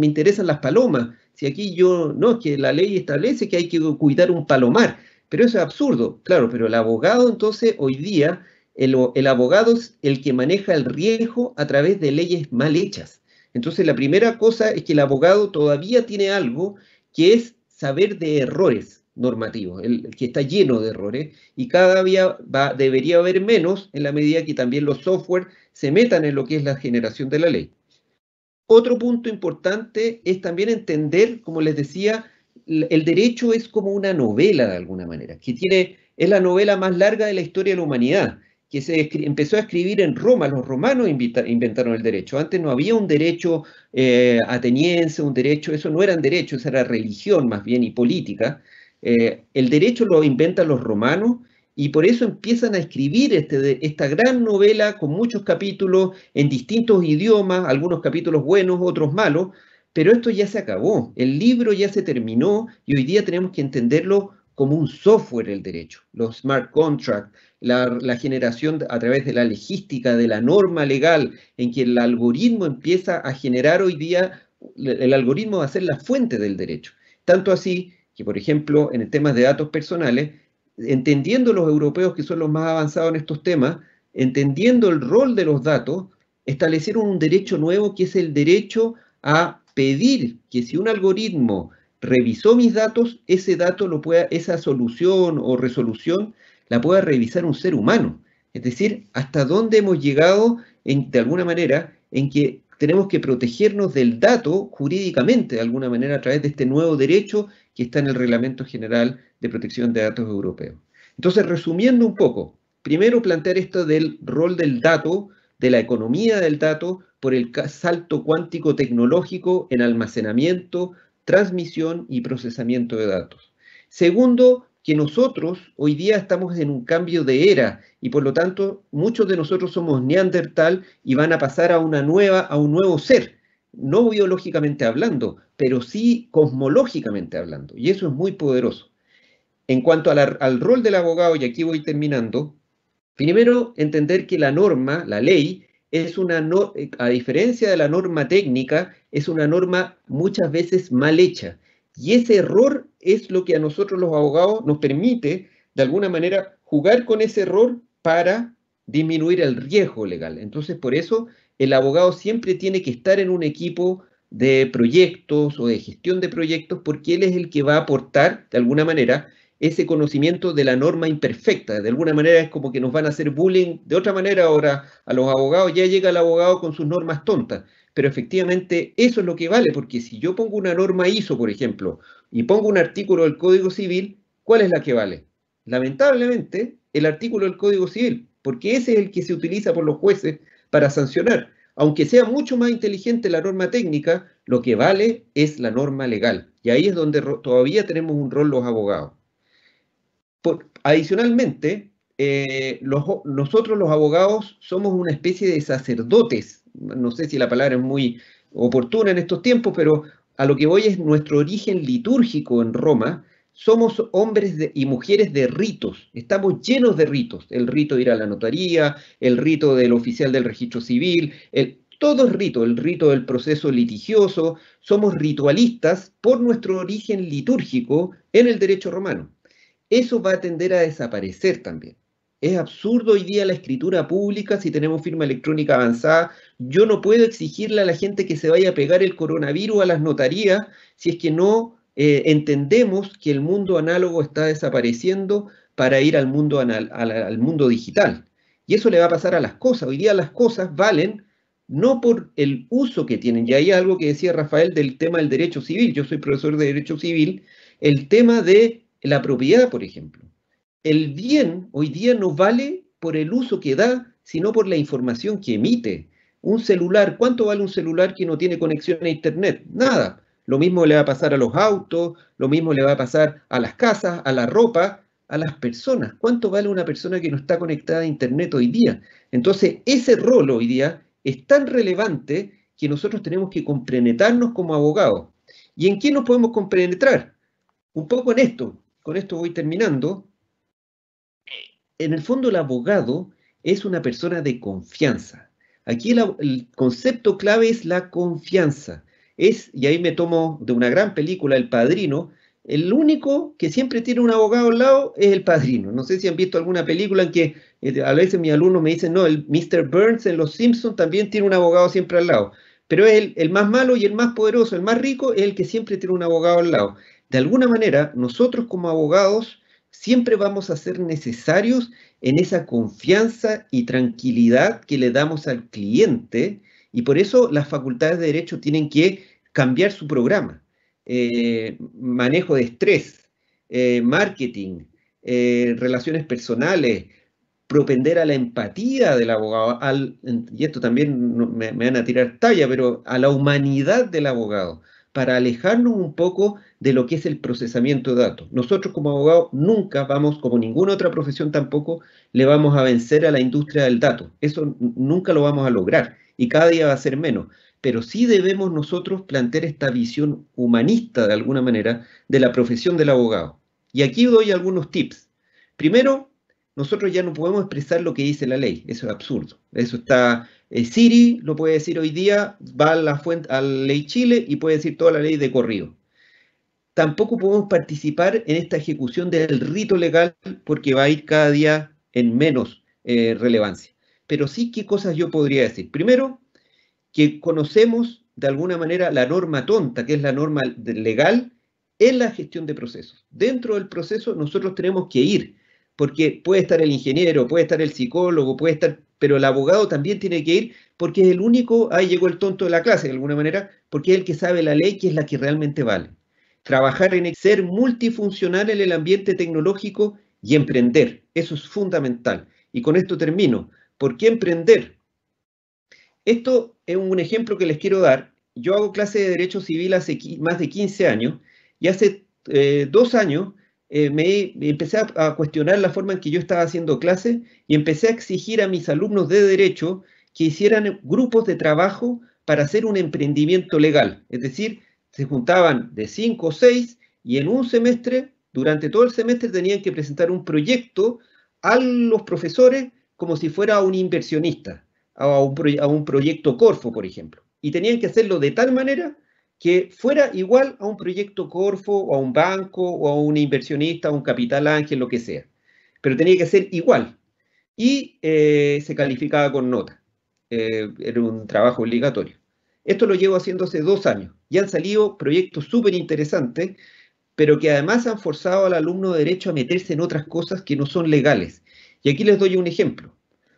interesan las palomas. Si aquí yo, no, que la ley establece que hay que cuidar un palomar. Pero eso es absurdo, claro, pero el abogado entonces hoy día, el, el, abogado es el que maneja el riesgo a través de leyes mal hechas. Entonces la primera cosa es que el abogado todavía tiene algo que es saber de errores normativo, el, que está lleno de errores y cada día va, debería haber menos en la medida que también los software se metan en lo que es la generación de la ley. Otro punto importante es también entender, como les decía, el derecho es como una novela de alguna manera, que tiene, es la novela más larga de la historia de la humanidad, que se empezó a escribir en Roma, los romanos inventaron el derecho, antes no había un derecho eh, ateniense, un derecho, eso no eran derechos, era religión más bien y política, eh, el derecho lo inventan los romanos y por eso empiezan a escribir este esta gran novela con muchos capítulos en distintos idiomas, algunos capítulos buenos, otros malos, pero esto ya se acabó, el libro ya se terminó y hoy día tenemos que entenderlo como un software el derecho, los smart contracts, la, generación a través de la legística, de la norma legal, en que el algoritmo empieza a generar hoy día, el algoritmo va a ser la fuente del derecho. Tanto así que, por ejemplo, en el tema de datos personales, entendiendo los europeos que son los más avanzados en estos temas, entendiendo el rol de los datos, establecieron un derecho nuevo que es el derecho a pedir que si un algoritmo revisó mis datos, ese dato lo pueda, esa solución o resolución la pueda revisar un ser humano. Es decir, hasta dónde hemos llegado de alguna manera en que tenemos que protegernos del dato jurídicamente, de alguna manera, a través de este nuevo derecho que está en el Reglamento General de Protección de Datos Europeo. Entonces, resumiendo un poco, primero plantear esto del rol del dato, de la economía del dato, por el salto cuántico tecnológico en almacenamiento, transmisión y procesamiento de datos. Segundo, que nosotros hoy día estamos en un cambio de era y por lo tanto muchos de nosotros somos neandertal y van a pasar a una nueva, a un nuevo ser, no biológicamente hablando, pero sí cosmológicamente hablando, y eso es muy poderoso. En cuanto al rol del abogado, y aquí voy terminando, primero entender que la norma, la ley, es una no, a diferencia de la norma técnica, es una norma muchas veces mal hecha. Y ese error es lo que a nosotros los abogados nos permite, de alguna manera, jugar con ese error para disminuir el riesgo legal. Entonces, por eso, el abogado siempre tiene que estar en un equipo de proyectos o de gestión de proyectos porque él es el que va a aportar, de alguna manera, ese conocimiento de la norma imperfecta. De alguna manera es como que nos van a hacer bullying. De otra manera, ahora a los abogados ya llega el abogado con sus normas tontas. Pero efectivamente eso es lo que vale, porque si yo pongo una norma ISO, por ejemplo, y pongo un artículo del Código Civil, ¿cuál es la que vale? Lamentablemente, el artículo del Código Civil, porque ese es el que se utiliza por los jueces para sancionar. Aunque sea mucho más inteligente la norma técnica, lo que vale es la norma legal. Y ahí es donde todavía tenemos un rol los abogados. adicionalmente, eh, nosotros los abogados somos una especie de sacerdotes. No sé si la palabra es muy oportuna en estos tiempos, pero a lo que voy es nuestro origen litúrgico en Roma. Somos hombres y mujeres de ritos, estamos llenos de ritos. El rito de ir a la notaría, el rito del oficial del registro civil, el, todo es rito, el rito del proceso litigioso. Somos ritualistas por nuestro origen litúrgico en el derecho romano. Eso va a tender a desaparecer también. Es absurdo hoy día la escritura pública si tenemos firma electrónica avanzada yo no puedo exigirle a la gente que se vaya a pegar el coronavirus a las notarías si es que no eh, entendemos que el mundo análogo está desapareciendo para ir al mundo, al, mundo digital. Y eso le va a pasar a las cosas. Hoy día las cosas valen no por el uso que tienen. Y hay algo que decía Rafael del tema del derecho civil. Yo soy profesor de derecho civil. El tema de la propiedad, por ejemplo. El bien hoy día no vale por el uso que da, sino por la información que emite. Un celular, ¿cuánto vale un celular que no tiene conexión a Internet? Nada. Lo mismo le va a pasar a los autos, lo mismo le va a pasar a las casas, a la ropa, a las personas. ¿Cuánto vale una persona que no está conectada a Internet hoy día? Entonces, ese rol hoy día es tan relevante que nosotros tenemos que comprenetarnos como abogados. ¿Y en qué nos podemos comprenetrar? Un poco en esto. Con esto voy terminando. En el fondo, el abogado es una persona de confianza. Aquí el concepto clave es la confianza. Es, y ahí me tomo de una gran película, El Padrino, el único que siempre tiene un abogado al lado es el padrino. No sé si han visto alguna película en que eh, a veces mis alumno me dice, no, el Mr. Burns en Los Simpsons también tiene un abogado siempre al lado. Pero es el, el, más malo y el más poderoso, el más rico, es el que siempre tiene un abogado al lado. De alguna manera, nosotros como abogados siempre vamos a ser necesarios en esa confianza y tranquilidad que le damos al cliente y por eso las facultades de derecho tienen que cambiar su programa. Eh, manejo de estrés, eh, marketing, eh, relaciones personales, propender a la empatía del abogado, al, y esto también me, me, van a tirar talla, pero a la humanidad del abogado, para alejarnos un poco de lo que es el procesamiento de datos. Nosotros como abogados nunca vamos, como ninguna otra profesión tampoco, le vamos a vencer a la industria del dato. Eso nunca lo vamos a lograr y cada día va a ser menos. Pero sí debemos nosotros plantear esta visión humanista, de alguna manera, de la profesión del abogado. Y aquí doy algunos tips. Primero, nosotros ya no podemos expresar lo que dice la ley. Eso es absurdo. Eso está... Eh, Siri lo puede decir hoy día, va a la, fuente, a la ley Chile y puede decir toda la ley de corrido tampoco podemos participar en esta ejecución del rito legal porque va a ir cada día en menos eh, relevancia. Pero sí, ¿qué cosas yo podría decir? Primero, que conocemos de alguna manera la norma tonta, que es la norma legal, en la gestión de procesos. Dentro del proceso nosotros tenemos que ir, porque puede estar el ingeniero, puede estar el psicólogo, puede estar, pero el abogado también tiene que ir, porque es el único, ahí llegó el tonto de la clase de alguna manera, porque es el que sabe la ley, que es la que realmente vale trabajar en ser multifuncional en el ambiente tecnológico y emprender. Eso es fundamental. Y con esto termino. ¿Por qué emprender? Esto es un ejemplo que les quiero dar. Yo hago clase de Derecho Civil hace más de 15 años y hace eh, dos años eh, me, empecé a, a, cuestionar la forma en que yo estaba haciendo clases y empecé a exigir a mis alumnos de Derecho que hicieran grupos de trabajo para hacer un emprendimiento legal. Es decir, se juntaban de cinco o seis y en un semestre, durante todo el semestre, tenían que presentar un proyecto a los profesores como si fuera un inversionista, a un, a un proyecto Corfo, por ejemplo. Y tenían que hacerlo de tal manera que fuera igual a un proyecto Corfo o a un banco o a un inversionista, a un capital ángel, lo que sea. Pero tenía que ser igual. Y eh, se calificaba con nota. Eh, era un trabajo obligatorio. Esto lo llevo haciendo hace dos años y han salido proyectos súper interesantes, pero que además han forzado al alumno de derecho a meterse en otras cosas que no son legales. Y aquí les doy un ejemplo.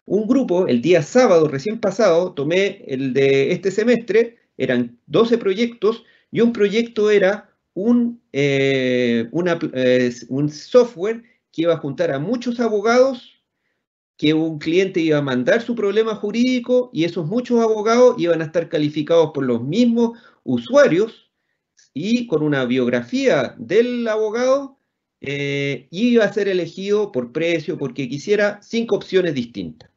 Un grupo, el día sábado recién pasado, tomé el de este semestre, eran 12 proyectos, y un proyecto era un, eh, eh, un software que iba a juntar a muchos abogados que un cliente iba a mandar su problema jurídico y esos muchos abogados iban a estar calificados por los mismos usuarios y con una biografía del abogado eh, iba a ser elegido por precio, porque quisiera cinco opciones distintas.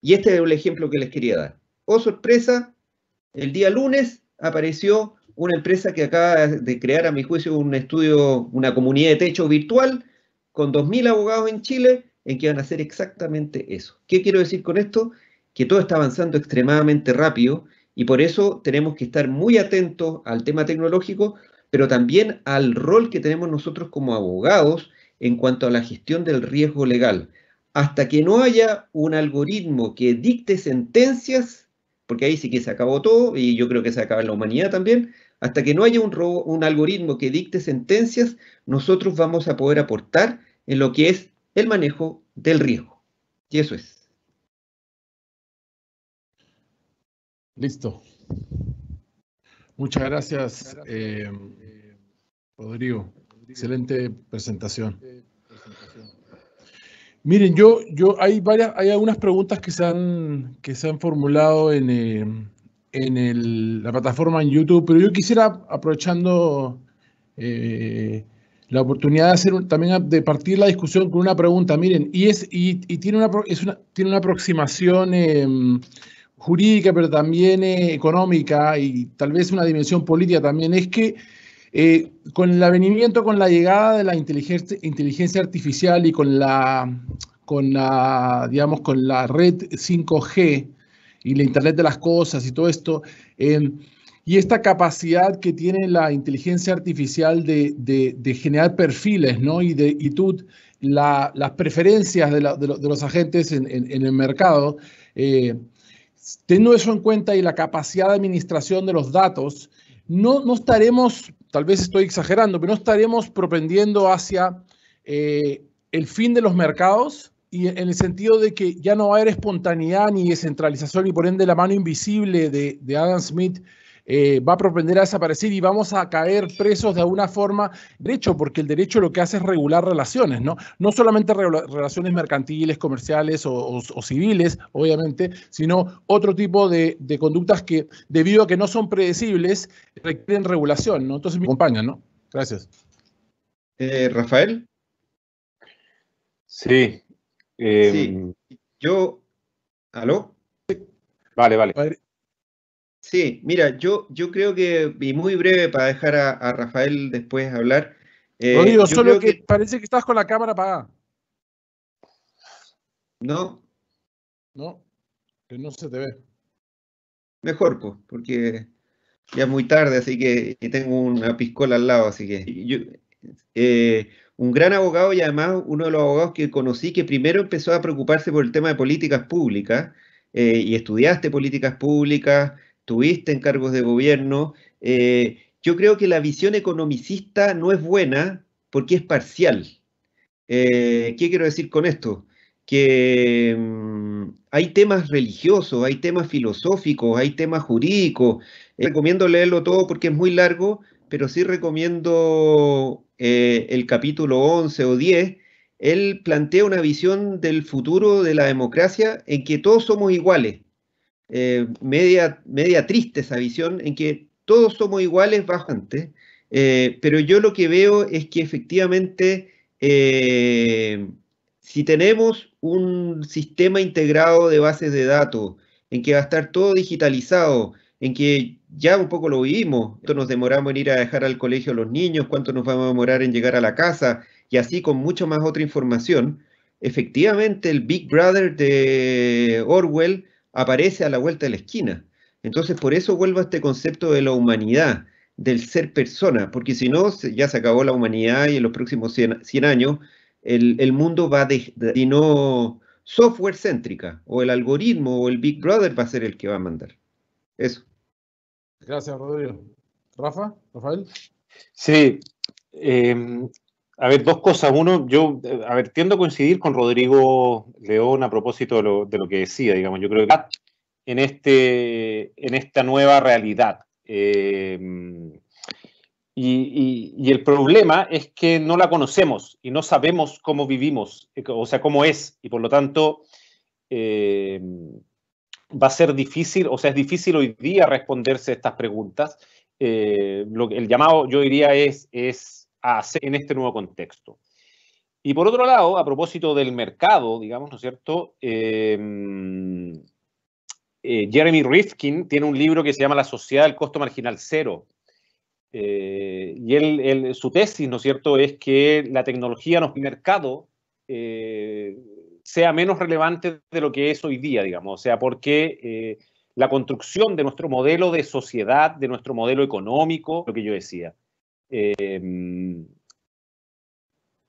Y este es el ejemplo que les quería dar. Oh, sorpresa, el día lunes apareció una empresa que acaba de crear, a mi juicio, un estudio, una comunidad de techo virtual con 2.000 abogados en Chile en que van a hacer exactamente eso. ¿Qué quiero decir con esto? Que todo está avanzando extremadamente rápido y por eso tenemos que estar muy atentos al tema tecnológico, pero también al rol que tenemos nosotros como abogados en cuanto a la gestión del riesgo legal. Hasta que no haya un algoritmo que dicte sentencias, porque ahí sí que se acabó todo, y yo creo que se acaba la humanidad también, hasta que no haya un, un algoritmo que dicte sentencias, nosotros vamos a poder aportar en lo que es el manejo del riesgo. Y eso es. Listo. Muchas gracias, eh, Rodrigo. Excelente presentación. Miren, yo, yo hay varias, hay algunas preguntas que se han, que se han formulado en, eh, la plataforma en YouTube, pero yo quisiera, aprovechando eh, la oportunidad de hacer también de partir la discusión con una pregunta. Miren, y es, y, tiene una, tiene una aproximación em, jurídica, pero también eh, económica y tal vez una dimensión política también, es que eh, con el avenimiento, con la llegada de la inteligencia, inteligencia artificial y con la, con la, digamos, con la red 5G y la Internet de las Cosas y todo esto, em, y esta capacidad que tiene la inteligencia artificial de, generar perfiles, ¿no? Y, de, y tú, las preferencias de, los agentes en, el mercado, eh, teniendo eso en cuenta y la capacidad de administración de los datos, no, no estaremos, tal vez estoy exagerando, pero no estaremos propendiendo hacia eh, el fin de los mercados y en el sentido de que ya no va a haber espontaneidad ni descentralización y por ende la mano invisible de Adam Smith eh, va a propender a desaparecer y vamos a caer presos de alguna forma, de hecho, porque el derecho lo que hace es regular relaciones, ¿no? No solamente relaciones mercantiles, comerciales o, civiles, obviamente, sino otro tipo de, conductas que, debido a que no son predecibles, requieren regulación, ¿no? Entonces me compañero, ¿no? Gracias. Eh, Rafael. Sí. Em, sí. Yo. ¿Aló? Vale, vale. Sí, mira, yo, yo creo que, y muy breve para dejar a, Rafael después hablar. Eh, Rodrigo, solo que, parece que estás con la cámara apagada. No. No, que no se te ve. Mejor, pues, porque ya es muy tarde, así que tengo una piscola al lado, así que eh, un gran abogado y además uno de los abogados que conocí que primero empezó a preocuparse por el tema de políticas públicas eh, y estudiaste políticas públicas, tuviste en cargos de gobierno. Eh, yo creo que la visión economicista no es buena porque es parcial. Eh, ¿Qué quiero decir con esto? Que mm, hay temas religiosos, hay temas filosóficos, hay temas jurídicos. Eh, recomiendo leerlo todo porque es muy largo, pero sí recomiendo el capítulo 11 o 10. Él plantea una visión del futuro de la democracia en que todos somos iguales, eh, media, media triste esa visión en que todos somos iguales bastante, eh, pero yo lo que veo es que efectivamente eh, si tenemos un sistema integrado de bases de datos, en que va a estar todo digitalizado, en que ya un poco lo vivimos, cuánto nos demoramos en ir a dejar al colegio a los niños, cuánto nos vamos a demorar en llegar a la casa, y así con mucha más otra información, efectivamente el Big Brother de Orwell aparece a la vuelta de la esquina. Entonces, por eso vuelvo a este concepto de la humanidad, del ser persona, porque si no, ya se acabó la humanidad y en los próximos 100, años el, mundo va de, no software céntrica, o el algoritmo o el Big Brother va a ser el que va a mandar. Eso. Gracias, Rodrigo. Rafa, Rafael. Sí, em, a ver, dos cosas. Uno, yo, eh, a ver, tiendo a coincidir con Rodrigo León a propósito de lo, que decía, digamos. Yo creo que en, este, en esta nueva realidad. Eh, y, el problema es que no la conocemos y no sabemos cómo vivimos, eh, o sea, cómo es, y por lo tanto va a ser difícil, o sea, es difícil hoy día responderse a estas preguntas. el llamado, yo diría, es en este nuevo contexto. Y por otro lado, a propósito del mercado, digamos, ¿no es cierto? Em, eh, Jeremy Rifkin tiene un libro que se llama La sociedad del costo marginal cero. Eh, y su tesis, ¿no es cierto?, es que la tecnología en mercado mercado eh, sea menos relevante de lo que es hoy día, digamos. O sea, porque la construcción de nuestro modelo de sociedad, de nuestro modelo económico, lo que yo decía, Em,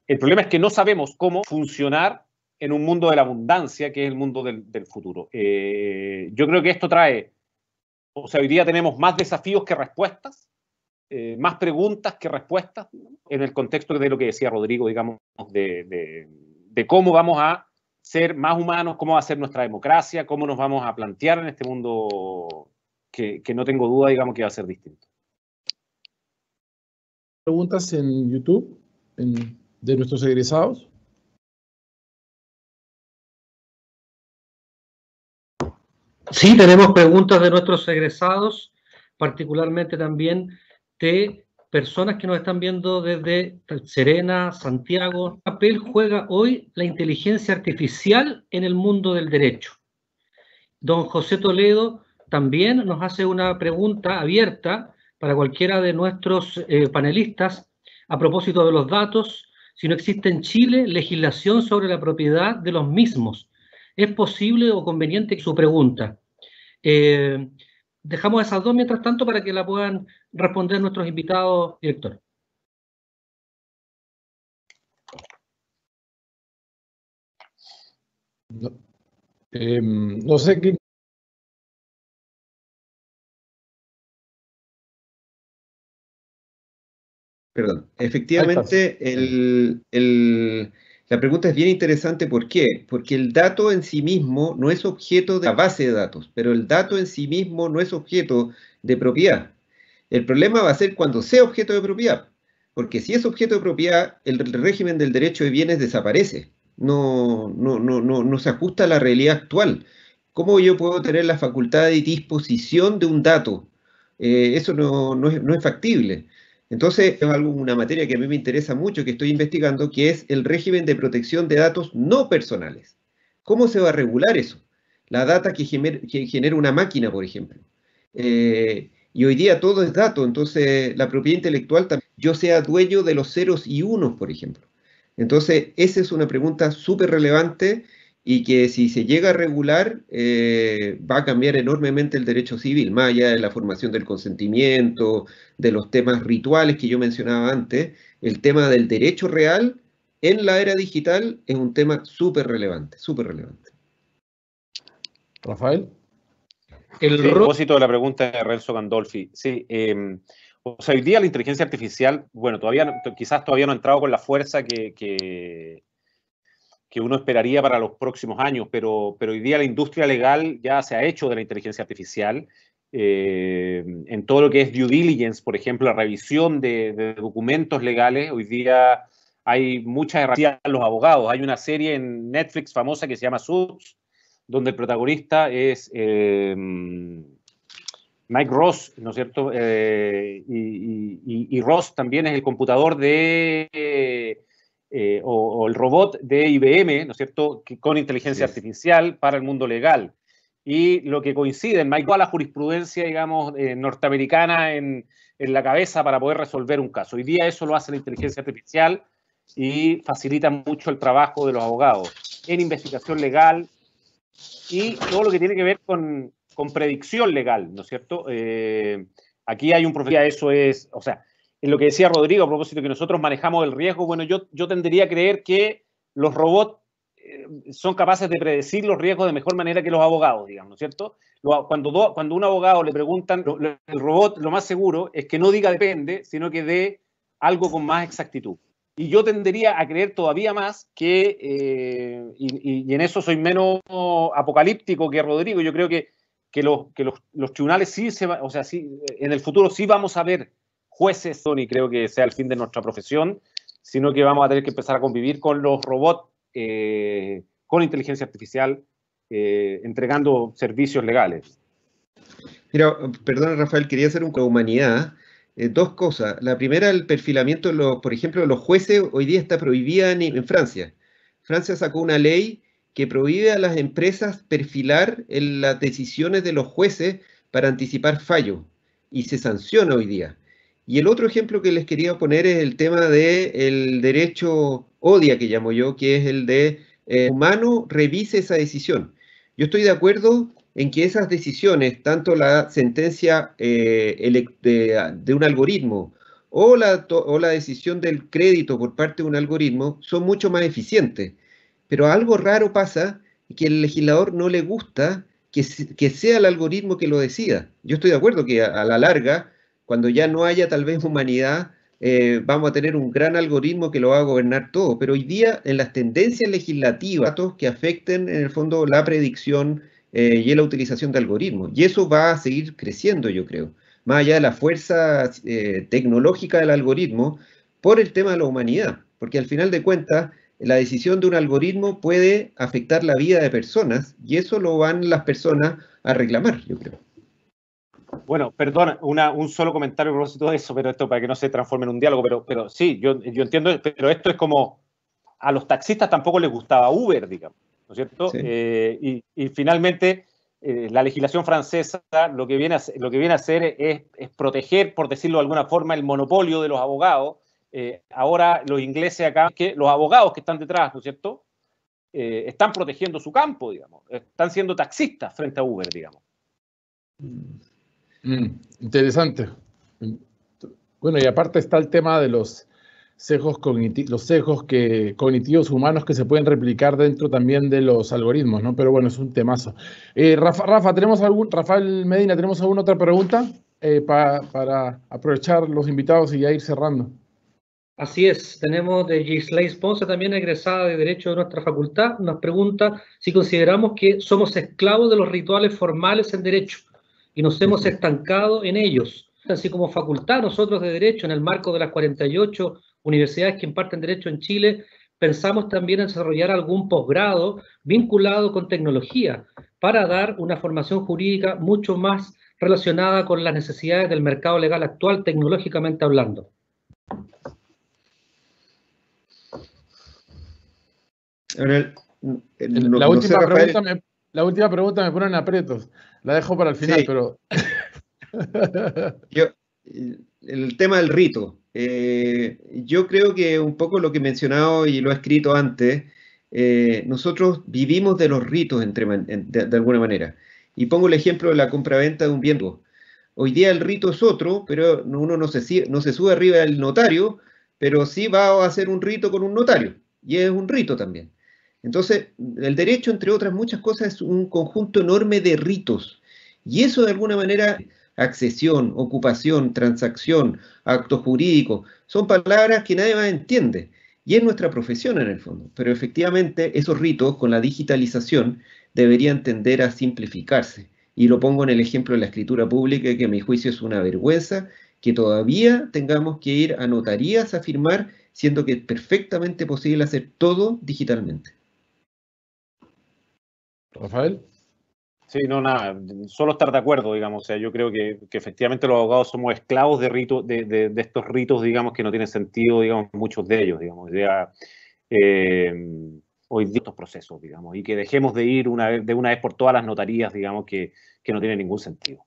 el problema es que no sabemos cómo funcionar en un mundo de la abundancia, que es el mundo del, futuro. Eh, yo creo que esto trae, o sea, hoy día tenemos más desafíos que respuestas, eh, más preguntas que respuestas, en el contexto de lo que decía Rodrigo, digamos, de, cómo vamos a ser más humanos, cómo va a ser nuestra democracia, cómo nos vamos a plantear en este mundo que no tengo duda, digamos, que va a ser distinto preguntas en YouTube de nuestros egresados? Sí, tenemos preguntas de nuestros egresados, particularmente también de personas que nos están viendo desde Serena, Santiago. ¿Qué papel juega hoy la inteligencia artificial en el mundo del derecho? Don José Toledo también nos hace una pregunta abierta para cualquiera de nuestros eh, panelistas a propósito de los datos, si no existe en Chile legislación sobre la propiedad de los mismos. ¿Es posible o conveniente su pregunta? Eh, dejamos esas dos mientras tanto para que la puedan responder nuestros invitados, director. no eh, sé qué Perdón. Efectivamente, la pregunta es bien interesante. ¿Por qué? Porque el dato en sí mismo no es objeto de la base de datos, pero el dato en sí mismo no es objeto de propiedad. El problema va a ser cuando sea objeto de propiedad, porque si es objeto de propiedad, el régimen del derecho de bienes desaparece. No, no, no, no, no se ajusta a la realidad actual. ¿Cómo yo puedo tener la facultad de disposición de un dato? Eh, eso no, es, no es factible. Entonces, es algo, una materia que a mí me interesa mucho, que estoy investigando, que es el régimen de protección de datos no personales. ¿Cómo se va a regular eso? La data que, genera una máquina, por ejemplo. Eh, y hoy día todo es dato, entonces la propiedad intelectual también. Yo sea dueño de los ceros y unos, por ejemplo. Entonces, esa es una pregunta súper relevante y que si se llega a regular eh, va a cambiar enormemente el derecho civil, más allá de la formación del consentimiento, de los temas rituales que yo mencionaba antes, el tema del derecho real en la era digital es un tema súper relevante, súper relevante. Rafael. El propósito de la pregunta de Renzo Gandolfi. Sí, em, o sea, hoy día la inteligencia artificial, bueno, todavía, quizás todavía no ha entrado con la fuerza que que uno esperaría para los próximos años, pero, pero hoy día la industria legal ya se ha hecho de la inteligencia artificial. Eh, en todo lo que es due diligence, por ejemplo, la revisión de, documentos legales, hoy día hay muchas herramientas los abogados. Hay una serie en Netflix famosa que se llama Suits, donde el protagonista es eh, Mike Ross, ¿no es cierto? Eh, y, Ross también es el computador de eh, o, el robot de IBM, ¿no es cierto?, con inteligencia artificial para el mundo legal. Y lo que coincide, en igual la jurisprudencia, digamos, eh, norteamericana en, la cabeza para poder resolver un caso. Hoy día eso lo hace la inteligencia artificial y facilita mucho el trabajo de los abogados en investigación legal y todo lo que tiene que ver con, predicción legal, ¿no es cierto? Eh, aquí hay un profesor, eso es, o sea, en lo que decía Rodrigo a propósito que nosotros manejamos el riesgo, bueno, yo, yo tendría a creer que los robots eh, son capaces de predecir los riesgos de mejor manera que los abogados, digamos, ¿no es cierto? Cuando, cuando un abogado le preguntan, el robot lo más seguro es que no diga depende, sino que dé algo con más exactitud. Y yo tendería a creer todavía más que, eh, y, en eso soy menos apocalíptico que Rodrigo, yo creo que, que, los, que tribunales sí, se, o sea, sí, en el futuro sí vamos a ver jueces, y creo que sea el fin de nuestra profesión, sino que vamos a tener que empezar a convivir con los robots, eh, con inteligencia artificial, eh, entregando servicios legales. Mira, perdón Rafael, quería hacer un con humanidad. Eh, dos cosas. La primera, el perfilamiento, por ejemplo, de los jueces hoy día está prohibida en, Francia. Francia sacó una ley que prohíbe a las empresas perfilar las decisiones de los jueces para anticipar fallos y se sanciona hoy día. Y el otro ejemplo que les quería poner es el tema del el derecho odia, que llamo yo, que es el de eh, humano revise esa decisión. Yo estoy de acuerdo en que esas decisiones, tanto la sentencia eh, de, un algoritmo o la, la decisión del crédito por parte de un algoritmo, son mucho más eficientes. Pero algo raro pasa que el legislador no le gusta que, que sea el algoritmo que lo decida. Yo estoy de acuerdo que a la larga cuando ya no haya tal vez humanidad, eh, vamos a tener un gran algoritmo que lo va a gobernar todo. Pero hoy día en las tendencias legislativas, datos que afecten en el fondo la predicción eh, y la utilización de algoritmos. Y eso va a seguir creciendo, yo creo. Más allá de la fuerza eh, tecnológica del algoritmo, por el tema de la humanidad. Porque al final de cuentas, la decisión de un algoritmo puede afectar la vida de personas y eso lo van las personas a reclamar, yo creo. Bueno, perdón, un solo comentario a propósito de eso, pero esto para que no se transforme en un diálogo, pero, sí, yo, entiendo, pero esto es como a los taxistas tampoco les gustaba Uber, digamos, ¿no es cierto? Eh, y, finalmente eh, la legislación francesa lo que viene a, hacer es, proteger, por decirlo de alguna forma, el monopolio de los abogados. Eh, ahora los ingleses acá, que los abogados que están detrás, ¿no es cierto? están protegiendo su campo, digamos, están siendo taxistas frente a Uber, digamos. Mm. Mm, interesante. Bueno, y aparte está el tema de los sesgos, los sesgos que, cognitivos humanos que se pueden replicar dentro también de los algoritmos, ¿no? Pero bueno, es un temazo. Eh, Rafa, Rafa, ¿tenemos algún, Rafael Medina, ¿tenemos alguna otra pregunta eh, para aprovechar los invitados y ya ir cerrando? Así es, tenemos de Gisley Ponce, también egresada de Derecho de nuestra facultad, nos pregunta si consideramos que somos esclavos de los rituales formales en Derecho y nos hemos estancado en ellos. Así como facultad nosotros de Derecho, en el marco de las 48 universidades que imparten Derecho en Chile, pensamos también en desarrollar algún posgrado vinculado con tecnología para dar una formación jurídica mucho más relacionada con las necesidades del mercado legal actual tecnológicamente hablando. la última pregunta la última pregunta me en aprietos. La dejo para el final, pero. Yo, el tema del rito. Eh, yo creo que un poco lo que he mencionado y lo he escrito antes, eh, nosotros vivimos de los ritos entre, de, alguna manera. Y pongo el ejemplo de la compraventa de un bien. Hoy día el rito es otro, pero uno no se, no se sube arriba del notario, pero sí va a hacer un rito con un notario. Y es un rito también. Entonces, el derecho, entre otras muchas cosas, es un conjunto enorme de ritos. Y eso de alguna manera, accesión, ocupación, transacción, acto jurídico, son palabras que nadie más entiende. Y es nuestra profesión en el fondo. Pero efectivamente esos ritos con la digitalización deberían tender a simplificarse. Y lo pongo en el ejemplo de la escritura pública, que a mi juicio es una vergüenza que todavía tengamos que ir a notarías a firmar, siendo que es perfectamente posible hacer todo digitalmente. Rafael. Sí, no, nada, solo estar de acuerdo, digamos, o sea, yo creo que, efectivamente los abogados somos esclavos de, de, estos ritos, digamos, que no tienen sentido, digamos, muchos de ellos, digamos, eh, hoy de estos procesos, digamos, y que dejemos de ir una de una vez por todas las notarías, digamos, que, no tienen ningún sentido.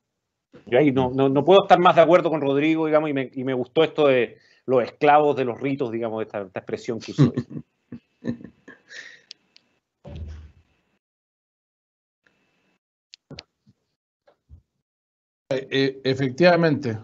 Yo ahí no, puedo estar más de acuerdo con Rodrigo, digamos, y me, gustó esto de los esclavos de los ritos, digamos, esta, esta expresión que usó. Eh, eh, efectivamente,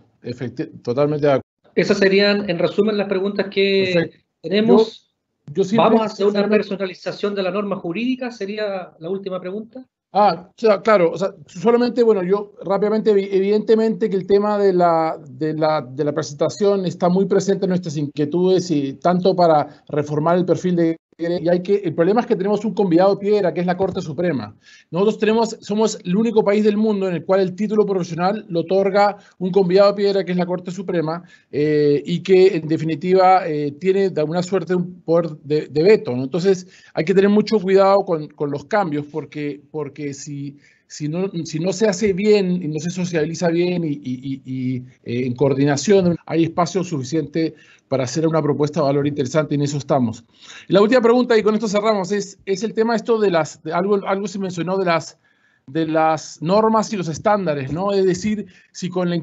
totalmente de acuerdo. Esas serían, en resumen, las preguntas que tenemos. Yo, ¿Vamos a hacer una personalización de la norma jurídica? Sería la última pregunta. Ah, claro, o sea, solamente, bueno, yo rápidamente, evidentemente que el tema de la, de, la, de la presentación está muy presente en nuestras inquietudes y tanto para reformar el perfil de el problema es que tenemos un convidado piedra, que es la Corte Suprema. Nosotros somos el único país del mundo en el cual el título profesional lo otorga un convidado piedra, que es la Corte Suprema, eh, y que en definitiva eh, tiene de alguna suerte un poder de, veto. Entonces hay que tener mucho cuidado con, los cambios, porque, porque si... Si no, si no, se hace bien y no se socializa bien y, y eh, en coordinación, hay espacio suficiente para hacer una propuesta de valor interesante, y en eso estamos. la última pregunta, y con esto cerramos, es, es el tema esto de las, algo, algo se mencionó de las, de las normas y los estándares, ¿no? Es decir, si con la,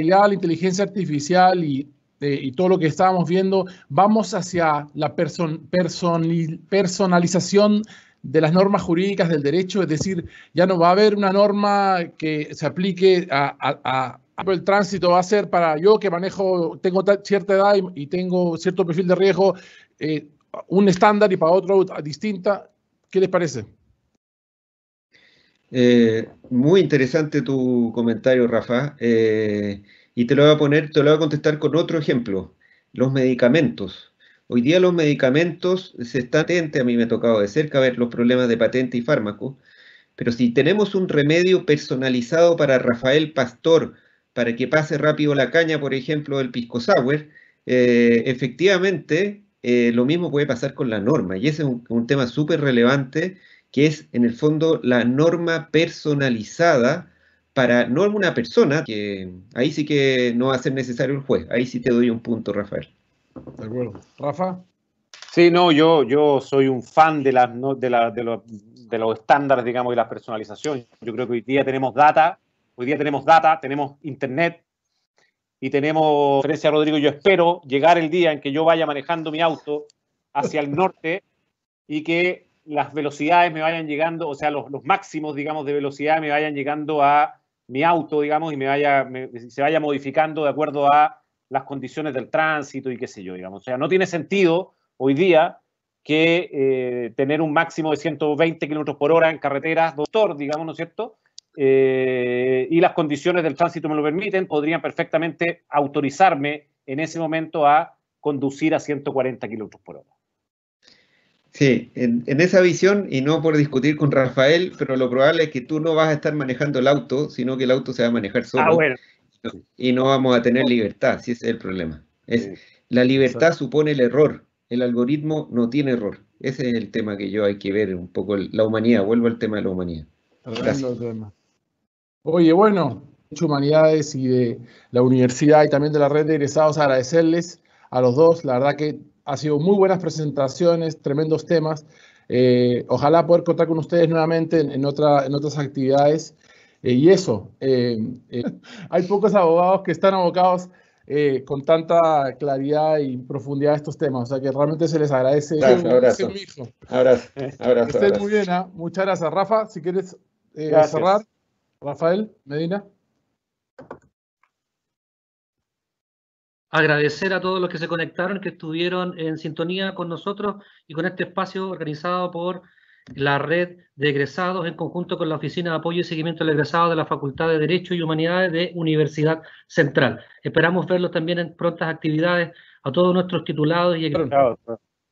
idea de la inteligencia artificial eh, y, todo lo que estábamos viendo, vamos hacia la personalización de las normas jurídicas del derecho, es decir, ya no va a haber una norma que se aplique a pues, el tránsito va a ser para yo que manejo, tengo cierta edad y, tengo cierto perfil de riesgo, eh, un estándar y para otro distinta. ¿Qué les parece? Eh, muy interesante tu comentario, Rafa. Eh, y te lo voy a poner, te lo voy a contestar con otro ejemplo. Los medicamentos. Hoy día los medicamentos se están, atentos, a mí me ha tocado de cerca ver los problemas de patente y fármaco, pero si tenemos un remedio personalizado para Rafael Pastor, para que pase rápido la caña, por ejemplo, del pisco sour, eh, efectivamente eh, lo mismo puede pasar con la norma. Y ese es un, tema súper relevante, que es en el fondo la norma personalizada para no alguna persona, que ahí sí que no va a ser necesario el juez. Ahí sí te doy un punto, Rafael. De acuerdo. Rafa. Sí, no, yo, yo soy un fan de, las, de, los, de los estándares, digamos, y la personalización. Yo creo que hoy día tenemos data Hoy día tenemos data, tenemos internet y tenemos referencia Rodrigo. Yo espero llegar el día en que yo vaya manejando mi auto hacia el norte y que las velocidades me vayan llegando, o sea, los, máximos, digamos, de velocidad me vayan llegando a mi auto, digamos, y me vaya, se vaya modificando de acuerdo a las condiciones del tránsito y qué sé yo, digamos. O sea, no tiene sentido hoy día que eh, tener un máximo de 120 kilómetros por hora en carreteras, doctor, digamos, ¿no es cierto? Eh, y las condiciones del tránsito me lo permiten, podrían perfectamente autorizarme en ese momento a conducir a 140 kilómetros por hora. Sí, en, esa visión, y no por discutir con Rafael, pero lo probable es que tú no vas a estar manejando el auto, sino que el auto se va a manejar solo. Ah, y, no, vamos a tener libertad, si ese es el problema. Es, La libertad supone el error, el algoritmo no tiene error. Ese es el tema que yo hay que ver un poco, la humanidad, vuelvo al tema de la humanidad. Gracias. Oye, bueno, de Humanidades y de la universidad y también de la red de egresados, agradecerles a los dos. La verdad que ha sido muy buenas presentaciones, tremendos temas. Eh, ojalá poder contar con ustedes nuevamente en, otras actividades. Eh, y eso, eh, hay pocos abogados que están abocados con tanta claridad y profundidad a estos temas. O sea que realmente se les agradece. Gracias, abrazo. muy bien. ¿ah? Muchas gracias, Rafa. Si quieres cerrar. Rafael Medina. Agradecer a todos los que se conectaron, que estuvieron en sintonía con nosotros y con este espacio organizado por la red de egresados en conjunto con la Oficina de Apoyo y Seguimiento del Egresado de la Facultad de Derecho y Humanidades de Universidad Central. Esperamos verlos también en prontas actividades a todos nuestros titulados y egresados.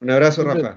Un abrazo, Rafa.